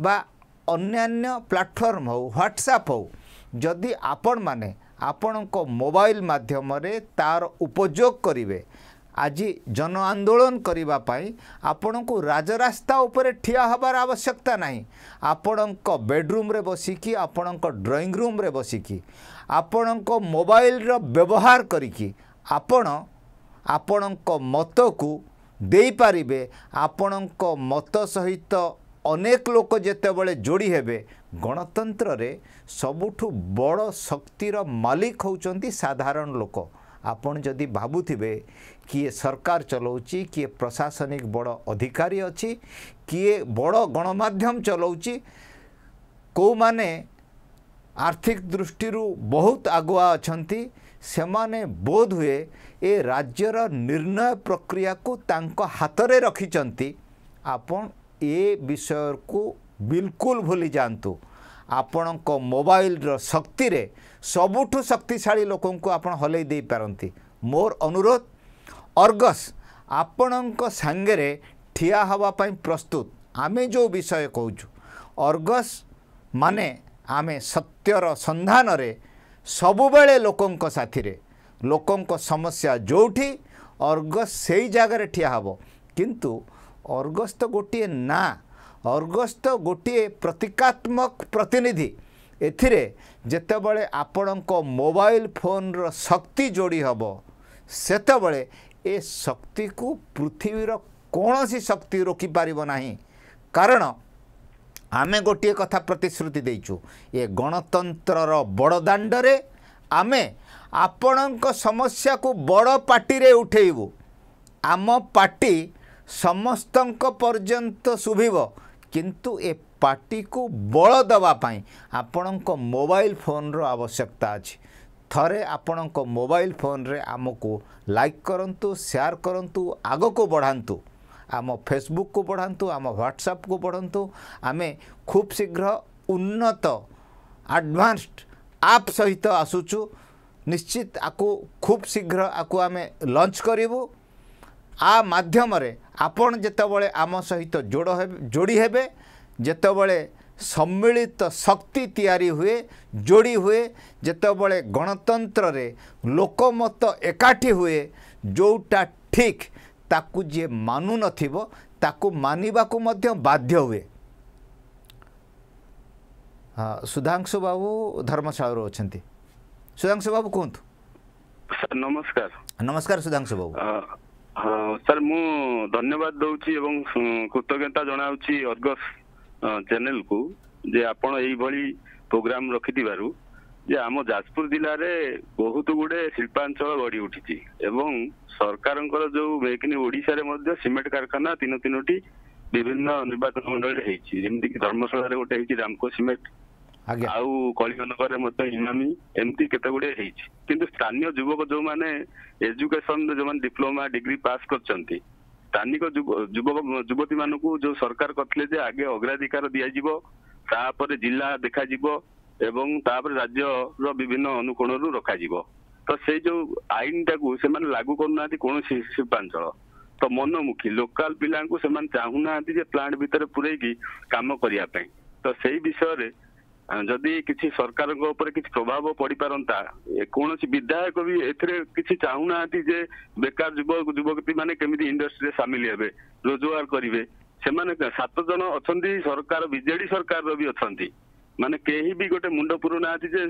ବା ଅନ୍ୟାନ୍ୟ ପ୍ଲାଟଫର୍ମ ହଉ ହ୍ୱାଟ୍ସଆପ୍ ହଉ ଯଦି ଆପଣମାନେ ଆପଣଙ୍କ ମୋବାଇଲ ମାଧ୍ୟମରେ ତା'ର ଉପଯୋଗ କରିବେ ଆଜି ଜନ ଆନ୍ଦୋଳନ କରିବା ପାଇଁ ଆପଣଙ୍କୁ ରାଜରାସ୍ତା ଉପରେ ଠିଆ ହେବାର ଆବଶ୍ୟକତା ନାହିଁ ଆପଣଙ୍କ ବେଡ୍ରୁମ୍ରେ ବସିକି ଆପଣଙ୍କ ଡ୍ରଇଂ ରୁମ୍ରେ ବସିକି ଆପଣଙ୍କ ମୋବାଇଲର ବ୍ୟବହାର କରିକି ଆପଣ ଆପଣଙ୍କ ମତକୁ ଦେଇପାରିବେ ଆପଣଙ୍କ ମତ ସହିତ ଅନେକ ଲୋକ ଯେତେବେଳେ ଯୋଡ଼ି ହେବେ ଗଣତନ୍ତ୍ରରେ ସବୁଠୁ ବଡ଼ ଶକ୍ତିର ମାଲିକ ହେଉଛନ୍ତି ସାଧାରଣ ଲୋକ ଆପଣ ଯଦି ଭାବୁଥିବେ किए सरकार चलाऊँ किए प्रशासनिक बड़ अधिकारी अच्छी किए बड़ गणमाम चलाऊँ कौ मैने आर्थिक दृष्टि बहुत आगुआ अच्छा से मैंने बोध हुए ए राज्यर निर्णय प्रक्रिया को तांक हाथ में रखिंट आपण ए विषय को बिल्कुल भूली जातु आपण को मोबाइल शक्ति सबुठ शक्तिशा लोक आप हल पारती मोर अनुरोध ଅର୍ଗସ୍ ଆପଣଙ୍କ ସାଙ୍ଗରେ ଠିଆ ହେବା ପାଇଁ ପ୍ରସ୍ତୁତ ଆମେ ଯେଉଁ ବିଷୟ କହୁଛୁ ଅର୍ଗସ୍ ମାନେ ଆମେ ସତ୍ୟର ସନ୍ଧାନରେ ସବୁବେଳେ ଲୋକଙ୍କ ସାଥିରେ ଲୋକଙ୍କ ସମସ୍ୟା ଯେଉଁଠି ଅର୍ଗସ୍ ସେଇ ଜାଗାରେ ଠିଆ ହେବ କିନ୍ତୁ ଅର୍ଗସ୍ ତ ଗୋଟିଏ ନାଁ ଅର୍ଗସ୍ ତ ଗୋଟିଏ ପ୍ରତୀକାତ୍ମକ ପ୍ରତିନିଧି ଏଥିରେ ଯେତେବେଳେ ଆପଣଙ୍କ ମୋବାଇଲ ଫୋନର ଶକ୍ତି ଯୋଡ଼ି ହେବ ସେତେବେଳେ ଏ ଶକ୍ତିକୁ ପୃଥିବୀର କୌଣସି ଶକ୍ତି ରୋକିପାରିବ ନାହିଁ କାରଣ ଆମେ ଗୋଟିଏ କଥା ପ୍ରତିଶ୍ରୁତି ଦେଇଛୁ ଏ ଗଣତନ୍ତ୍ରର ବଡ଼ ଦାଣ୍ଡରେ ଆମେ ଆପଣଙ୍କ ସମସ୍ୟାକୁ ବଡ଼ ପାଟିରେ ଉଠେଇବୁ ଆମ ପାଟି ସମସ୍ତଙ୍କ ପର୍ଯ୍ୟନ୍ତ ଶୁଭିବ କିନ୍ତୁ ଏ ପାଟିକୁ ବଳ ଦେବା ପାଇଁ ଆପଣଙ୍କ ମୋବାଇଲ ଫୋନର ଆବଶ୍ୟକତା ଅଛି ଥରେ ଆପଣଙ୍କ ମୋବାଇଲ ଫୋନରେ ଆମକୁ ଲାଇକ୍ କରନ୍ତୁ ସେୟାର କରନ୍ତୁ ଆଗକୁ ବଢ଼ାନ୍ତୁ ଆମ ଫେସବୁକ୍କୁ ବଢ଼ାନ୍ତୁ ଆମ ହ୍ୱାଟ୍ସଆପ୍କୁ ବଢ଼ନ୍ତୁ ଆମେ ଖୁବ୍ ଶୀଘ୍ର ଉନ୍ନତ ଆଡ଼ଭାନ୍ସଡ଼୍ ଆପ୍ ସହିତ ଆସୁଛୁ ନିଶ୍ଚିତ ଆକୁ ଖୁବ୍ ଶୀଘ୍ର ଆକୁ ଆମେ ଲଞ୍ଚ କରିବୁ ଆ ମାଧ୍ୟମରେ ଆପଣ ଯେତେବେଳେ ଆମ ସହିତ ଯୋଡ଼ ହେବେ ଯୋଡ଼ି ହେବେ ଯେତେବେଳେ ସମ୍ମିଳିତ ଶକ୍ତି ତିଆରି ହୁଏ ଯୋଡ଼ି ହୁଏ ଯେତେବେଳେ ଗଣତନ୍ତ୍ରରେ ଲୋକମତ ଏକାଠି ହୁଏ ଯେଉଁଟା ଠିକ୍ ତାକୁ ଯିଏ ମାନୁନଥିବ ତାକୁ ମାନିବାକୁ ମଧ୍ୟ ବାଧ୍ୟ ହୁଏ ସୁଧାଂଶୁ ବାବୁ ଧର୍ମଶାଳାରୁ ଅଛନ୍ତି ସୁଧାଂଶୁ ବାବୁ କୁହନ୍ତୁ ନମସ୍କାର ନମସ୍କାର ସୁଧାଂଶୁ ବାବୁ ହଁ ସାର୍ ମୁଁ ଧନ୍ୟବାଦ ଦେଉଛି ଏବଂ କୃତଜ୍ଞତା ଜଣାଉଛି ଅର୍ଗସ ଚ୍ୟାନେଲକୁ ଯେ ଆପଣ ଏଇଭଳି ପ୍ରୋଗ୍ରାମ ରଖିଥିବାରୁ ଯେ ଆମ ଯାଜପୁର ଜିଲ୍ଲାରେ ବହୁତ ଗୁଡ଼େ ଶିଳ୍ପାଞ୍ଚଳ ଗଢି ଉଠିଛି ଏବଂ ସରକାରଙ୍କର ଯୋଉ ମେକ୍ ଇନ୍ ଓଡ଼ିଶାରେ ମଧ୍ୟ ସିମେଣ୍ଟ କାରଖାନା ତିନି ତିନୋଟି ବିଭିନ୍ନ ନିର୍ବାଚନ ମଣ୍ଡଳୀରେ ହେଇଛି ଯେମିତିକି ଧର୍ମଶାଳାରେ ଗୋଟେ ହେଇଛି ରାମକୋ ସିମେଣ୍ଟ ଆଉ କଳିଙ୍ଗନଗରରେ ମଧ୍ୟ ଇମାମି ଏମିତି କେତେ ଗୁଡ଼ିଏ ହେଇଛି କିନ୍ତୁ ସ୍ଥାନୀୟ ଯୁବକ ଯୋଉମାନେ ଏଜୁକେସନ ଯୋଉମାନେ ଡିପ୍ଲୋମା ଡିଗ୍ରୀ ପାସ୍ କରିଛନ୍ତି ସ୍ଥାନିକ ଯୁବକ ଯୁବତୀ ମାନଙ୍କୁ ଯୋଉ ସରକାର କରିଥିଲେ ଯେ ଆଗେ ଅଗ୍ରାଧିକାର ଦିଆଯିବ ତାପରେ ଜିଲ୍ଲା ଦେଖାଯିବ ଏବଂ ତାପରେ ରାଜ୍ୟର ବିଭିନ୍ନ ଅନୁକୋଣରୁ ରଖାଯିବ ତ ସେଇ ଯୋଉ ଆଇନଟାକୁ ସେମାନେ ଲାଗୁ କରୁନାହାନ୍ତି କୌଣସି ଶିଳ୍ପାଞ୍ଚଳ ତ ମନମୁଖୀ ଲୋକାଲ ପିଲାଙ୍କୁ ସେମାନେ ଚାହୁଁନାହାନ୍ତି ଯେ ପ୍ଲାଣ୍ଟ ଭିତରେ ପୁରେଇକି କାମ କରିବା ପାଇଁ ତ ସେଇ ବିଷୟରେ ଯଦି କିଛି ସରକାରଙ୍କ ଉପରେ କିଛି ପ୍ରଭାବ ପଡିପାରନ୍ତା କୌଣସି ବିଧାୟକ ବି ଏଥିରେ କିଛି ଚାହୁଁନାହାନ୍ତି ଯେ ବେକାର ଯୁବକ ଯୁବତୀ ମାନେ କେମିତି ଇଣ୍ଡଷ୍ଟ୍ରିରେ ସାମିଲ ହେବେ ରୋଜଗାର କରିବେ ସେମାନେ ସାତ ଜଣ ଅଛନ୍ତି ସରକାର ବିଜେଡି ସରକାରର ବି ଅଛନ୍ତି ମାନେ କେହି ବି ଗୋଟେ ମୁଣ୍ଡ ପୁରୁନାହାନ୍ତି ଯେ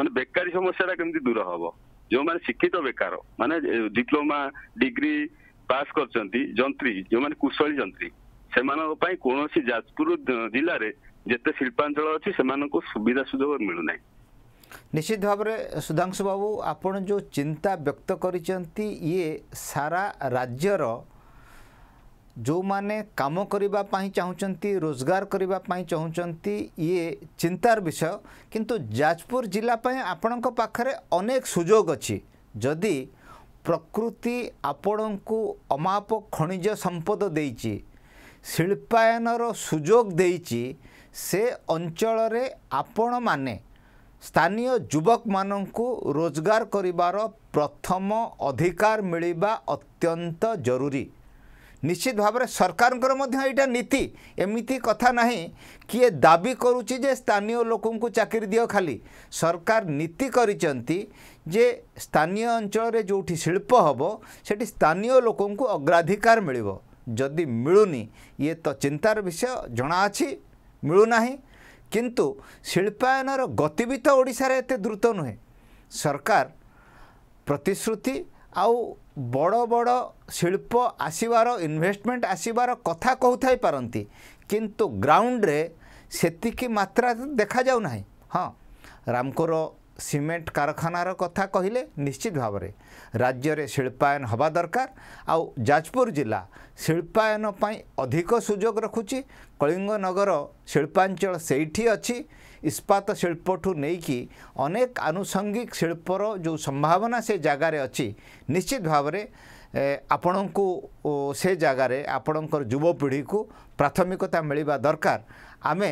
ମାନେ ବେକାରୀ ସମସ୍ୟାଟା କେମିତି ଦୂର ହବ ଯେଉଁମାନେ ଶିକ୍ଷିତ ବେକାର ମାନେ ଡିପ୍ଲୋମା ଡିଗ୍ରୀ ପାସ୍ କରିଛନ୍ତି ଯନ୍ତ୍ରୀ ଯେଉଁମାନେ କୁଶଳୀ ଯନ୍ତ୍ରୀ ସେମାନଙ୍କ ପାଇଁ କୌଣସି ଯାଜପୁର ଜିଲ୍ଲାରେ ଯେତେ ଶିଳ୍ପାଞ୍ଚଳ ଅଛି ସେମାନଙ୍କୁ ସୁବିଧା ସୁଯୋଗ ମିଳୁନାହିଁ ନିଶ୍ଚିତ ଭାବରେ ସୁଧାଂଶୁ ବାବୁ ଆପଣ ଯେଉଁ ଚିନ୍ତା ବ୍ୟକ୍ତ କରିଛନ୍ତି ଇଏ ସାରା ରାଜ୍ୟର ଯେଉଁମାନେ କାମ କରିବା ପାଇଁ ଚାହୁଁଛନ୍ତି ରୋଜଗାର କରିବା ପାଇଁ ଚାହୁଁଛନ୍ତି ଇଏ ଚିନ୍ତାର ବିଷୟ କିନ୍ତୁ ଯାଜପୁର ଜିଲ୍ଲା ପାଇଁ ଆପଣଙ୍କ ପାଖରେ ଅନେକ ସୁଯୋଗ ଅଛି ଯଦି ପ୍ରକୃତି ଆପଣଙ୍କୁ ଅମାପ ଖଣିଜ ସମ୍ପଦ ଦେଇଛି ଶିଳ୍ପାୟନର ସୁଯୋଗ ଦେଇଛି ସେ ଅଞ୍ଚଳରେ ଆପଣମାନେ ସ୍ଥାନୀୟ ଯୁବକମାନଙ୍କୁ ରୋଜଗାର କରିବାର ପ୍ରଥମ ଅଧିକାର ମିଳିବା ଅତ୍ୟନ୍ତ ଜରୁରୀ ନିଶ୍ଚିତ ଭାବରେ ସରକାରଙ୍କର ମଧ୍ୟ ଏଇଟା ନୀତି ଏମିତି କଥା ନାହିଁ କିଏ ଦାବି କରୁଛି ଯେ ସ୍ଥାନୀୟ ଲୋକଙ୍କୁ ଚାକିରି ଦିଅ ଖାଲି ସରକାର ନୀତି କରିଛନ୍ତି ଯେ ସ୍ଥାନୀୟ ଅଞ୍ଚଳରେ ଯେଉଁଠି ଶିଳ୍ପ ହେବ ସେଠି ସ୍ଥାନୀୟ ଲୋକଙ୍କୁ ଅଗ୍ରାଧିକାର ମିଳିବ ଯଦି ମିଳୁନି ଇଏ ତ ଚିନ୍ତାର ବିଷୟ ଜଣା ଅଛି ମିଳୁନାହିଁ କିନ୍ତୁ ଶିଳ୍ପାୟନର ଗତି ବି ତ ଓଡ଼ିଶାରେ ଏତେ ଦ୍ରୁତ ନୁହେଁ ସରକାର ପ୍ରତିଶ୍ରୁତି ଆଉ ବଡ଼ ବଡ଼ ଶିଳ୍ପ ଆସିବାର ଇନଭେଷ୍ଟମେଣ୍ଟ ଆସିବାର କଥା କହୁଥାଇପାରନ୍ତି କିନ୍ତୁ ଗ୍ରାଉଣ୍ଡରେ ସେତିକି ମାତ୍ରା ଦେଖାଯାଉ ନାହିଁ ହଁ ରାମକୋର ସିମେଣ୍ଟ କାରଖାନାର କଥା କହିଲେ ନିଶ୍ଚିତ ଭାବରେ ରାଜ୍ୟରେ ଶିଳ୍ପାୟନ ହେବା ଦରକାର ଆଉ ଯାଜପୁର ଜିଲ୍ଲା ଶିଳ୍ପାୟନ ପାଇଁ ଅଧିକ ସୁଯୋଗ ରଖୁଛି କଳିଙ୍ଗନଗର ଶିଳ୍ପାଞ୍ଚଳ ସେଇଠି ଅଛି ଇସ୍ପାତ ଶିଳ୍ପଠୁ ନେଇକି ଅନେକ ଆନୁଷଙ୍ଗିକ ଶିଳ୍ପର ଯେଉଁ ସମ୍ଭାବନା ସେ ଜାଗାରେ ଅଛି ନିଶ୍ଚିତ ଭାବରେ ଆପଣଙ୍କୁ ସେ ଜାଗାରେ ଆପଣଙ୍କର ଯୁବପିଢ଼ିକୁ ପ୍ରାଥମିକତା ମିଳିବା ଦରକାର ଆମେ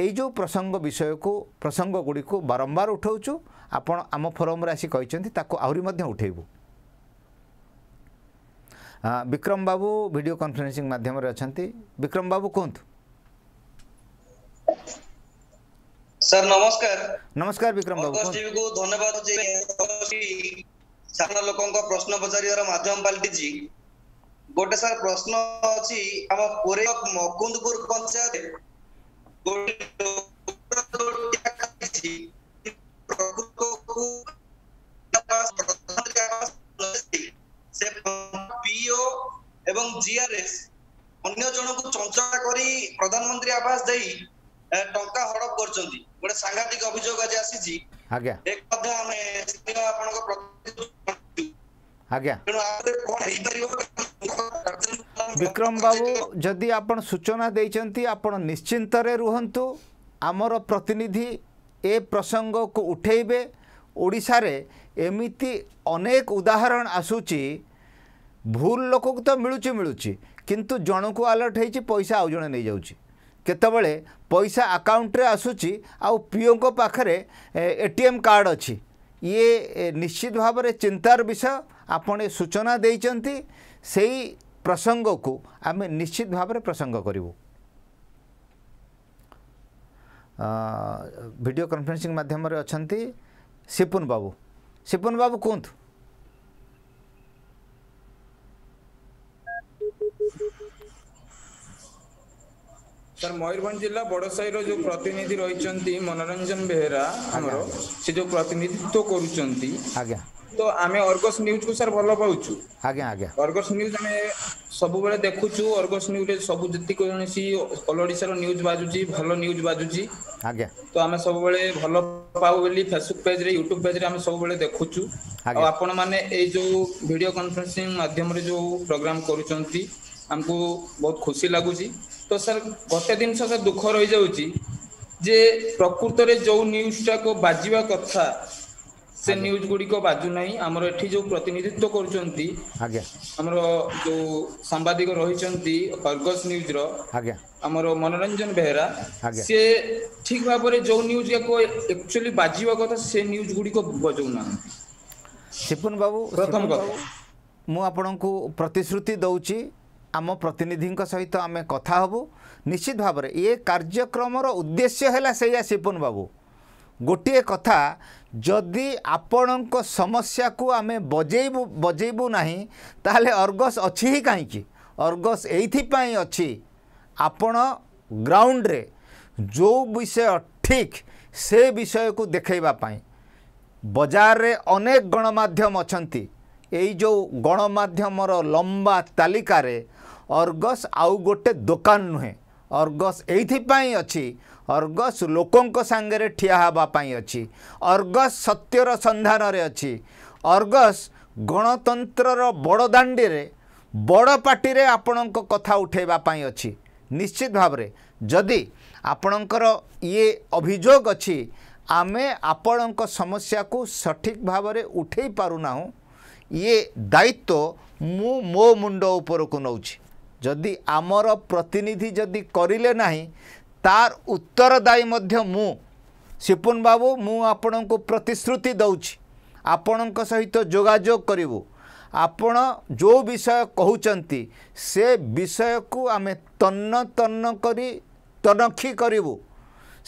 ଏଇ ଯେଉଁ ପ୍ରସଙ୍ଗ ବିଷୟକୁ ପ୍ରସଙ୍ଗଗୁଡ଼ିକୁ ବାରମ୍ବାର ଉଠାଉଛୁ ଆପଣ ଆମ ଫୋରମ୍ରେ ଆସି କହିଛନ୍ତି ତାକୁ ଆହୁରି ମଧ୍ୟ ଉଠାଇବୁ ବିକ୍ରମ ବାବୁ ଭିଡ଼ିଓ କନଫରେନ୍ସିଂ ମାଧ୍ୟମରେ ଅଛନ୍ତି ବିକ୍ରମ ବାବୁ କୁହନ୍ତୁ ସାର୍ ନମସ୍କାର ନମସ୍କାର ବିକ୍ରମ ବାବୁ ଟିଭିକୁ ଧନ୍ୟବାଦ ଯେ ସାଧାରଣ ଲୋକଙ୍କ ପ୍ରଶ୍ନ ପଚାରିବାର ମାଧ୍ୟମ ପାଲଟିଛି ଗୋଟେ ସାର୍ ପ୍ରଶ୍ନ ଅଛି ଆମ ପୁରୀ ମକୁନ୍ଦପୁର ପଞ୍ଚାୟତ ଗୋଟେ ସେ ପିଓ ଏବଂ ଜିଆରଏସ୍ ଅନ୍ୟ ଜଣକୁ ଚଞ୍ଚଳା କରି ପ୍ରଧାନମନ୍ତ୍ରୀ ଆବାସ ଦେଇ ଟଙ୍କା ହଡପ କରୁଛନ୍ତି ଗୋଟେ ସାଂଘାତିକ ଅଭିଯୋଗ ଆଜି ଆସିଛି ଆଜ୍ଞା ଏ ମଧ୍ୟ ଆମେ ଆପଣଙ୍କ ତେଣୁ କଣ ହେଇପାରିବ ବିକ୍ରମ ବାବୁ ଯଦି ଆପଣ ସୂଚନା ଦେଇଛନ୍ତି ଆପଣ ନିଶ୍ଚିନ୍ତରେ ରୁହନ୍ତୁ ଆମର ପ୍ରତିନିଧି ଏ ପ୍ରସଙ୍ଗକୁ ଉଠେଇବେ ଓଡ଼ିଶାରେ ଏମିତି ଅନେକ ଉଦାହରଣ ଆସୁଛି ଭୁଲ ଲୋକକୁ ତ ମିଳୁଛି ମିଳୁଛି କିନ୍ତୁ ଜଣଙ୍କୁ ଆଲର୍ଟ ହେଇଛି ପଇସା ଆଉ ଜଣେ ନେଇଯାଉଛି କେତେବେଳେ ପଇସା ଆକାଉଣ୍ଟରେ ଆସୁଛି ଆଉ ପିଓଙ୍କ ପାଖରେ ଏ ଟି ଏମ୍ କାର୍ଡ଼ ଅଛି ଇଏ ନିଶ୍ଚିତ ଭାବରେ ଚିନ୍ତାର ବିଷୟ ଆପଣ ସୂଚନା ଦେଇଛନ୍ତି ସେଇ ପ୍ରସଙ୍ଗକୁ ଆମେ ନିଶ୍ଚିତ ଭାବରେ ପ୍ରସଙ୍ଗ କରିବୁ ଭିଡ଼ିଓ କନଫରେନ୍ସିଂ ମାଧ୍ୟମରେ ଅଛନ୍ତି ସିପୁନ ବାବୁ ସିପୁନ ବାବୁ କୁହନ୍ତୁ ନମସ୍କାର ସାର୍ ମୟୂରଭଞ୍ଜ ଜିଲ୍ଲା ବଡ଼ସାହିର ଯେଉଁ ପ୍ରତିନିଧି ରହିଛନ୍ତି ମନୋରଞ୍ଜନ ବେହେରା ଆମର ସେ ଯେଉଁ ପ୍ରତିନିଧିତ୍ୱ କରୁଛନ୍ତି ଆଜ୍ଞା ତ ଆମେ ଅର୍ଗସ୍ ନ୍ୟୁଜ୍କୁ ସାର୍ ଭଲ ପାଉଛୁ ଆଜ୍ଞା ଆଜ୍ଞା ଅର୍ଗସ୍ ନ୍ୟୁଜ୍ ଆମେ ସବୁବେଳେ ଦେଖୁଛୁ ଅର୍ଗସ୍ ନ୍ୟୁଜ୍ରେ ସବୁ ଯେତିକି କୌଣସି ଅଲ୍ ଓଡ଼ିଶାର ନ୍ୟୁଜ୍ ବାଜୁଛି ଭଲ ନ୍ୟୁଜ୍ ବାଜୁଛି ଆଜ୍ଞା ତ ଆମେ ସବୁବେଳେ ଭଲ ପାଉ ବୋଲି ଫେସବୁକ୍ ପେଜ୍ରେ ୟୁଟ୍ୟୁବ୍ ପେଜ୍ରେ ଆମେ ସବୁବେଳେ ଦେଖୁଛୁ ଆଉ ଆପଣମାନେ ଏଇ ଯେଉଁ ଭିଡ଼ିଓ କନଫରେନ୍ସିଂ ମାଧ୍ୟମରେ ଯେଉଁ ପ୍ରୋଗ୍ରାମ୍ କରୁଛନ୍ତି ଆମକୁ ବହୁତ ଖୁସି ଲାଗୁଛି ତ ସାର୍ ଗୋଟେ ଜିନିଷ ସାର୍ ଦୁଃଖ ରହିଯାଉଛି ଯେ ପ୍ରକୃତରେ ଯୋଉ ନ୍ୟୁଜ ଟାକୁ ବାଜିବା କଥା ସେ ନ୍ୟୁଜ ଗୁଡିକ ବାଜୁ ନାହିଁ ଆମର ଏଠି ଯୋଉ ପ୍ରତିନିଧିତ୍ୱ କରୁଛନ୍ତି ଆମର ଯୋଉ ସାମ୍ବାଦିକ ରହିଛନ୍ତି ଅର୍ଗସ ନ୍ୟୁଜର ଆଜ୍ଞା ଆମର ମନୋରଞ୍ଜନ ବେହେରା ସେ ଠିକ ଭାବରେ ଯୋଉ ନ୍ୟୁଜ ଯାକ ଆକ୍ଚୁଆଲି ବାଜିବା କଥା ସେ ନ୍ୟୁଜ ଗୁଡିକ ବଜଉ ନାହାନ୍ତି ମୁଁ ଆପଣଙ୍କୁ ପ୍ରତିଶ୍ରୁତି ଦଉଛି ଆମ ପ୍ରତିନିଧିଙ୍କ ସହିତ ଆମେ କଥା ହେବୁ ନିଶ୍ଚିତ ଭାବରେ ଏ କାର୍ଯ୍ୟକ୍ରମର ଉଦ୍ଦେଶ୍ୟ ହେଲା ସେଇଆ ସିପୁନ ବାବୁ ଗୋଟିଏ କଥା ଯଦି ଆପଣଙ୍କ ସମସ୍ୟାକୁ ଆମେ ବଜେଇବୁ ବଜେଇବୁ ନାହିଁ ତାହେଲେ ଅର୍ଗସ୍ ଅଛି ହିଁ କାହିଁକି ଅର୍ଗସ୍ ଏଇଥିପାଇଁ ଅଛି ଆପଣ ଗ୍ରାଉଣ୍ଡରେ ଯେଉଁ ବିଷୟ ଠିକ୍ ସେ ବିଷୟକୁ ଦେଖାଇବା ପାଇଁ ବଜାରରେ ଅନେକ ଗଣମାଧ୍ୟମ ଅଛନ୍ତି ଏଇ ଯେଉଁ ଗଣମାଧ୍ୟମର ଲମ୍ବା ତାଲିକାରେ ଅର୍ଗସ ଆଉ ଗୋଟେ ଦୋକାନ ନୁହେଁ ଅର୍ଗସ ଏଇଥିପାଇଁ ଅଛି ଅର୍ଗସ ଲୋକଙ୍କ ସାଙ୍ଗରେ ଠିଆ ହେବା ପାଇଁ ଅଛି ଅର୍ଗସ ସତ୍ୟର ସନ୍ଧାନରେ ଅଛି ଅର୍ଗସ ଗଣତନ୍ତ୍ରର ବଡ଼ ଦାଣ୍ଡିରେ ବଡ଼ ପାର୍ଟିରେ ଆପଣଙ୍କ କଥା ଉଠାଇବା ପାଇଁ ଅଛି ନିଶ୍ଚିତ ଭାବରେ ଯଦି ଆପଣଙ୍କର ଇଏ ଅଭିଯୋଗ ଅଛି ଆମେ ଆପଣଙ୍କ ସମସ୍ୟାକୁ ସଠିକ୍ ଭାବରେ ଉଠାଇ ପାରୁନାହୁଁ ଇଏ ଦାୟିତ୍ୱ ମୁଁ ମୋ ମୁଣ୍ଡ ଉପରକୁ ନେଉଛି ଯଦି ଆମର ପ୍ରତିନିଧି ଯଦି କରିଲେ ନାହିଁ ତାର ଉତ୍ତରଦାୟୀ ମଧ୍ୟ ମୁଁ ସିପୁନ ବାବୁ ମୁଁ ଆପଣଙ୍କୁ ପ୍ରତିଶ୍ରୁତି ଦେଉଛି ଆପଣଙ୍କ ସହିତ ଯୋଗାଯୋଗ କରିବୁ ଆପଣ ଯେଉଁ ବିଷୟ କହୁଛନ୍ତି ସେ ବିଷୟକୁ ଆମେ ତନ୍ନ ତନ୍ନ କରି ତନଖି କରିବୁ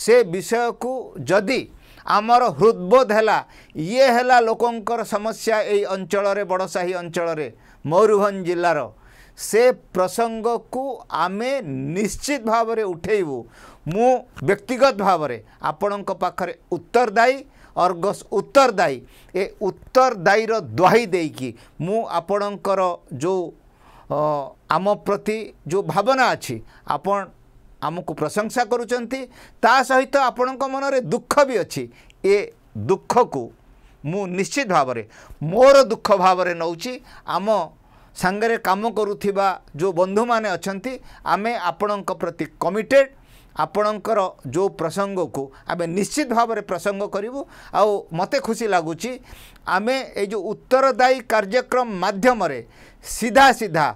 ସେ ବିଷୟକୁ ଯଦି ଆମର ହୃଦବୋଧ ହେଲା ଇଏ ହେଲା ଲୋକଙ୍କର ସମସ୍ୟା ଏଇ ଅଞ୍ଚଳରେ ବଡ଼ ସାହି ଅଞ୍ଚଳରେ ମୟୂରଭଞ୍ଜ ଜିଲ୍ଲାର ସେ ପ୍ରସଙ୍ଗକୁ ଆମେ ନିଶ୍ଚିତ ଭାବରେ ଉଠାଇବୁ ମୁଁ ବ୍ୟକ୍ତିଗତ ଭାବରେ ଆପଣଙ୍କ ପାଖରେ ଉତ୍ତରଦାୟୀ ଅର୍ଗସ୍ ଉତ୍ତରଦାୟୀ ଏ ଉତ୍ତରଦାୟୀର ଦ୍ୱାହି ଦେଇକି ମୁଁ ଆପଣଙ୍କର ଯେଉଁ ଆମ ପ୍ରତି ଯେଉଁ ଭାବନା ଅଛି ଆପଣ ଆମକୁ ପ୍ରଶଂସା କରୁଛନ୍ତି ତା ସହିତ ଆପଣଙ୍କ ମନରେ ଦୁଃଖ ବି ଅଛି ଏ ଦୁଃଖକୁ ମୁଁ ନିଶ୍ଚିତ ଭାବରେ ମୋର ଦୁଃଖ ଭାବରେ ନେଉଛି ଆମ ସାଙ୍ଗରେ କାମ କରୁଥିବା ଯେଉଁ ବନ୍ଧୁମାନେ ଅଛନ୍ତି ଆମେ ଆପଣଙ୍କ ପ୍ରତି କମିଟେଡ଼୍ ଆପଣଙ୍କର ଯେଉଁ ପ୍ରସଙ୍ଗକୁ ଆମେ ନିଶ୍ଚିତ ଭାବରେ ପ୍ରସଙ୍ଗ କରିବୁ ଆଉ ମୋତେ ଖୁସି ଲାଗୁଛି ଆମେ ଏଇ ଯେଉଁ ଉତ୍ତରଦାୟୀ କାର୍ଯ୍ୟକ୍ରମ ମାଧ୍ୟମରେ ସିଧା ସିଧା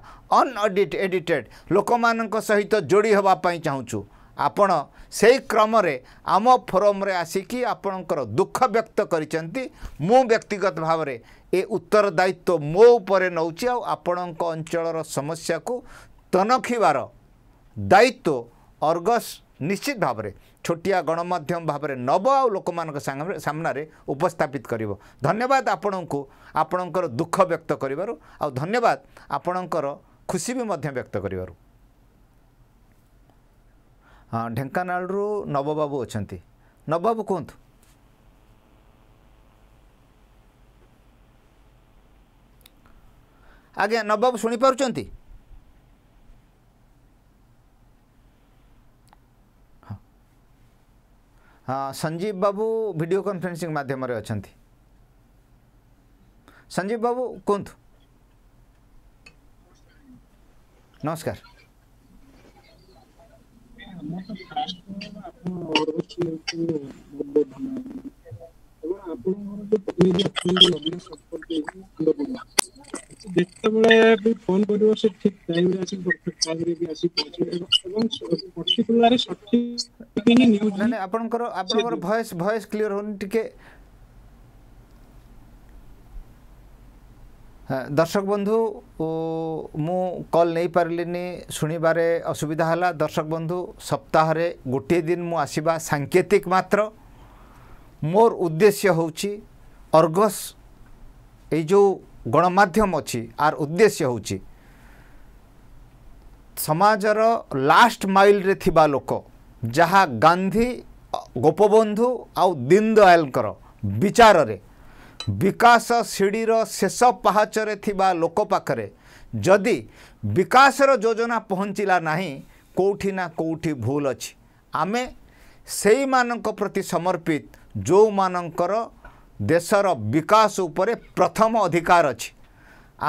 ଅନ୍ଅଡ଼ିଟ୍ ଏଡ଼ିଟେଡ଼୍ ଲୋକମାନଙ୍କ ସହିତ ଯୋଡ଼ି ହେବା ପାଇଁ ଚାହୁଁଛୁ ଆପଣ ସେଇ କ୍ରମରେ ଆମ ଫୋରମ୍ରେ ଆସିକି ଆପଣଙ୍କର ଦୁଃଖ ବ୍ୟକ୍ତ କରିଛନ୍ତି ମୁଁ ବ୍ୟକ୍ତିଗତ ଭାବରେ ଏ ଉତ୍ତରଦାୟିତ୍ୱ ମୋ ଉପରେ ନେଉଛି ଆଉ ଆପଣଙ୍କ ଅଞ୍ଚଳର ସମସ୍ୟାକୁ ତନଖିବାର ଦାୟିତ୍ୱ ଅର୍ଗସ୍ ନିଶ୍ଚିତ ଭାବରେ ଛୋଟିଆ ଗଣମାଧ୍ୟମ ଭାବରେ ନେବ ଆଉ ଲୋକମାନଙ୍କ ସାମ୍ନାରେ ଉପସ୍ଥାପିତ କରିବ ଧନ୍ୟବାଦ ଆପଣଙ୍କୁ ଆପଣଙ୍କର ଦୁଃଖ ବ୍ୟକ୍ତ କରିବାରୁ ଆଉ ଧନ୍ୟବାଦ ଆପଣଙ୍କର ଖୁସି ବି ମଧ୍ୟ ବ୍ୟକ୍ତ କରିବାରୁ ହଁ ଢେଙ୍କାନାଳରୁ ନବବାବୁ ଅଛନ୍ତି ନବବାବୁ କୁହନ୍ତୁ ଆଜ୍ଞା ନବବାବୁ ଶୁଣିପାରୁଛନ୍ତି ହଁ ସଞ୍ଜୀବ ବାବୁ ଭିଡ଼ିଓ କନଫରେନ୍ସିଂ ମାଧ୍ୟମରେ ଅଛନ୍ତି ସଞ୍ଜୀବ ବାବୁ କୁହନ୍ତୁ ନମସ୍କାର ଯେତେବେଳେ ବି ଫୋନ୍ କରିବ ସେ ଠିକ ଟାଇମରେ ଆସି ପରଫେକ୍ଟ ଟାଇମରେ ବି ଆସି ପହଞ୍ଚିବ ଏବଂ ପର୍ଟିକୁଲାର ସଠିକ ଆପଣଙ୍କର ଆପଣଙ୍କର ଭଏସ ଭଏସ କ୍ଲିୟର ହଉନି ଟିକେ ଦର୍ଶକ ବନ୍ଧୁ ମୁଁ କଲ୍ ନେଇପାରିଲିନି ଶୁଣିବାରେ ଅସୁବିଧା ହେଲା ଦର୍ଶକ ବନ୍ଧୁ ସପ୍ତାହରେ ଗୋଟିଏ ଦିନ ମୁଁ ଆସିବା ସାଙ୍କେତିକ ମାତ୍ର ମୋର ଉଦ୍ଦେଶ୍ୟ ହେଉଛି ଅର୍ଗସ୍ ଏଇ ଯେଉଁ ଗଣମାଧ୍ୟମ ଅଛି ଆର୍ ଉଦ୍ଦେଶ୍ୟ ହେଉଛି ସମାଜର ଲାଷ୍ଟ ମାଇଲରେ ଥିବା ଲୋକ ଯାହା ଗାନ୍ଧୀ ଗୋପବନ୍ଧୁ ଆଉ ଦୀନଦୟାଲଙ୍କର ବିଚାରରେ ବିକାଶ ସିଡ଼ିର ଶେଷ ପାହାଚରେ ଥିବା ଲୋକ ପାଖରେ ଯଦି ବିକାଶର ଯୋଜନା ପହଞ୍ଚିଲା ନାହିଁ କେଉଁଠି ନା କେଉଁଠି ଭୁଲ ଅଛି ଆମେ ସେଇମାନଙ୍କ ପ୍ରତି ସମର୍ପିତ ଯେଉଁମାନଙ୍କର ଦେଶର ବିକାଶ ଉପରେ ପ୍ରଥମ ଅଧିକାର ଅଛି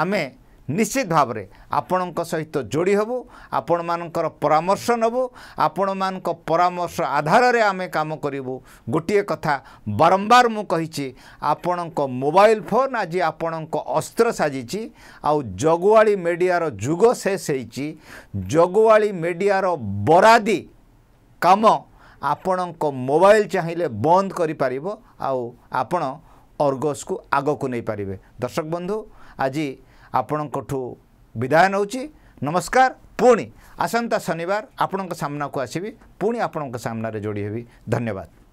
ଆମେ ନିଶ୍ଚିତ ଭାବରେ ଆପଣଙ୍କ ସହିତ ଯୋଡ଼ି ହେବୁ ଆପଣମାନଙ୍କର ପରାମର୍ଶ ନେବୁ ଆପଣମାନଙ୍କ ପରାମର୍ଶ ଆଧାରରେ ଆମେ କାମ କରିବୁ ଗୋଟିଏ କଥା ବାରମ୍ବାର ମୁଁ କହିଛି ଆପଣଙ୍କ ମୋବାଇଲ ଫୋନ୍ ଆଜି ଆପଣଙ୍କ ଅସ୍ତ୍ର ସାଜିଛି ଆଉ ଜଗୁଆଳି ମେଡ଼ିଆର ଯୁଗ ଶେଷ ହେଇଛି ଜଗୁଆଳି ମେଡ଼ିଆର ବରାଦି କାମ ଆପଣଙ୍କ ମୋବାଇଲ ଚାହିଁଲେ ବନ୍ଦ କରିପାରିବ ଆଉ ଆପଣ ଅର୍ଗସ୍କୁ ଆଗକୁ ନେଇପାରିବେ ଦର୍ଶକ ବନ୍ଧୁ ଆଜି ଆପଣଙ୍କଠୁ ବିଦାୟ ନେଉଛି ନମସ୍କାର ପୁଣି ଆସନ୍ତା ଶନିବାର ଆପଣଙ୍କ ସାମ୍ନାକୁ ଆସିବି ପୁଣି ଆପଣଙ୍କ ସାମ୍ନାରେ ଯୋଡ଼ି ହେବି ଧନ୍ୟବାଦ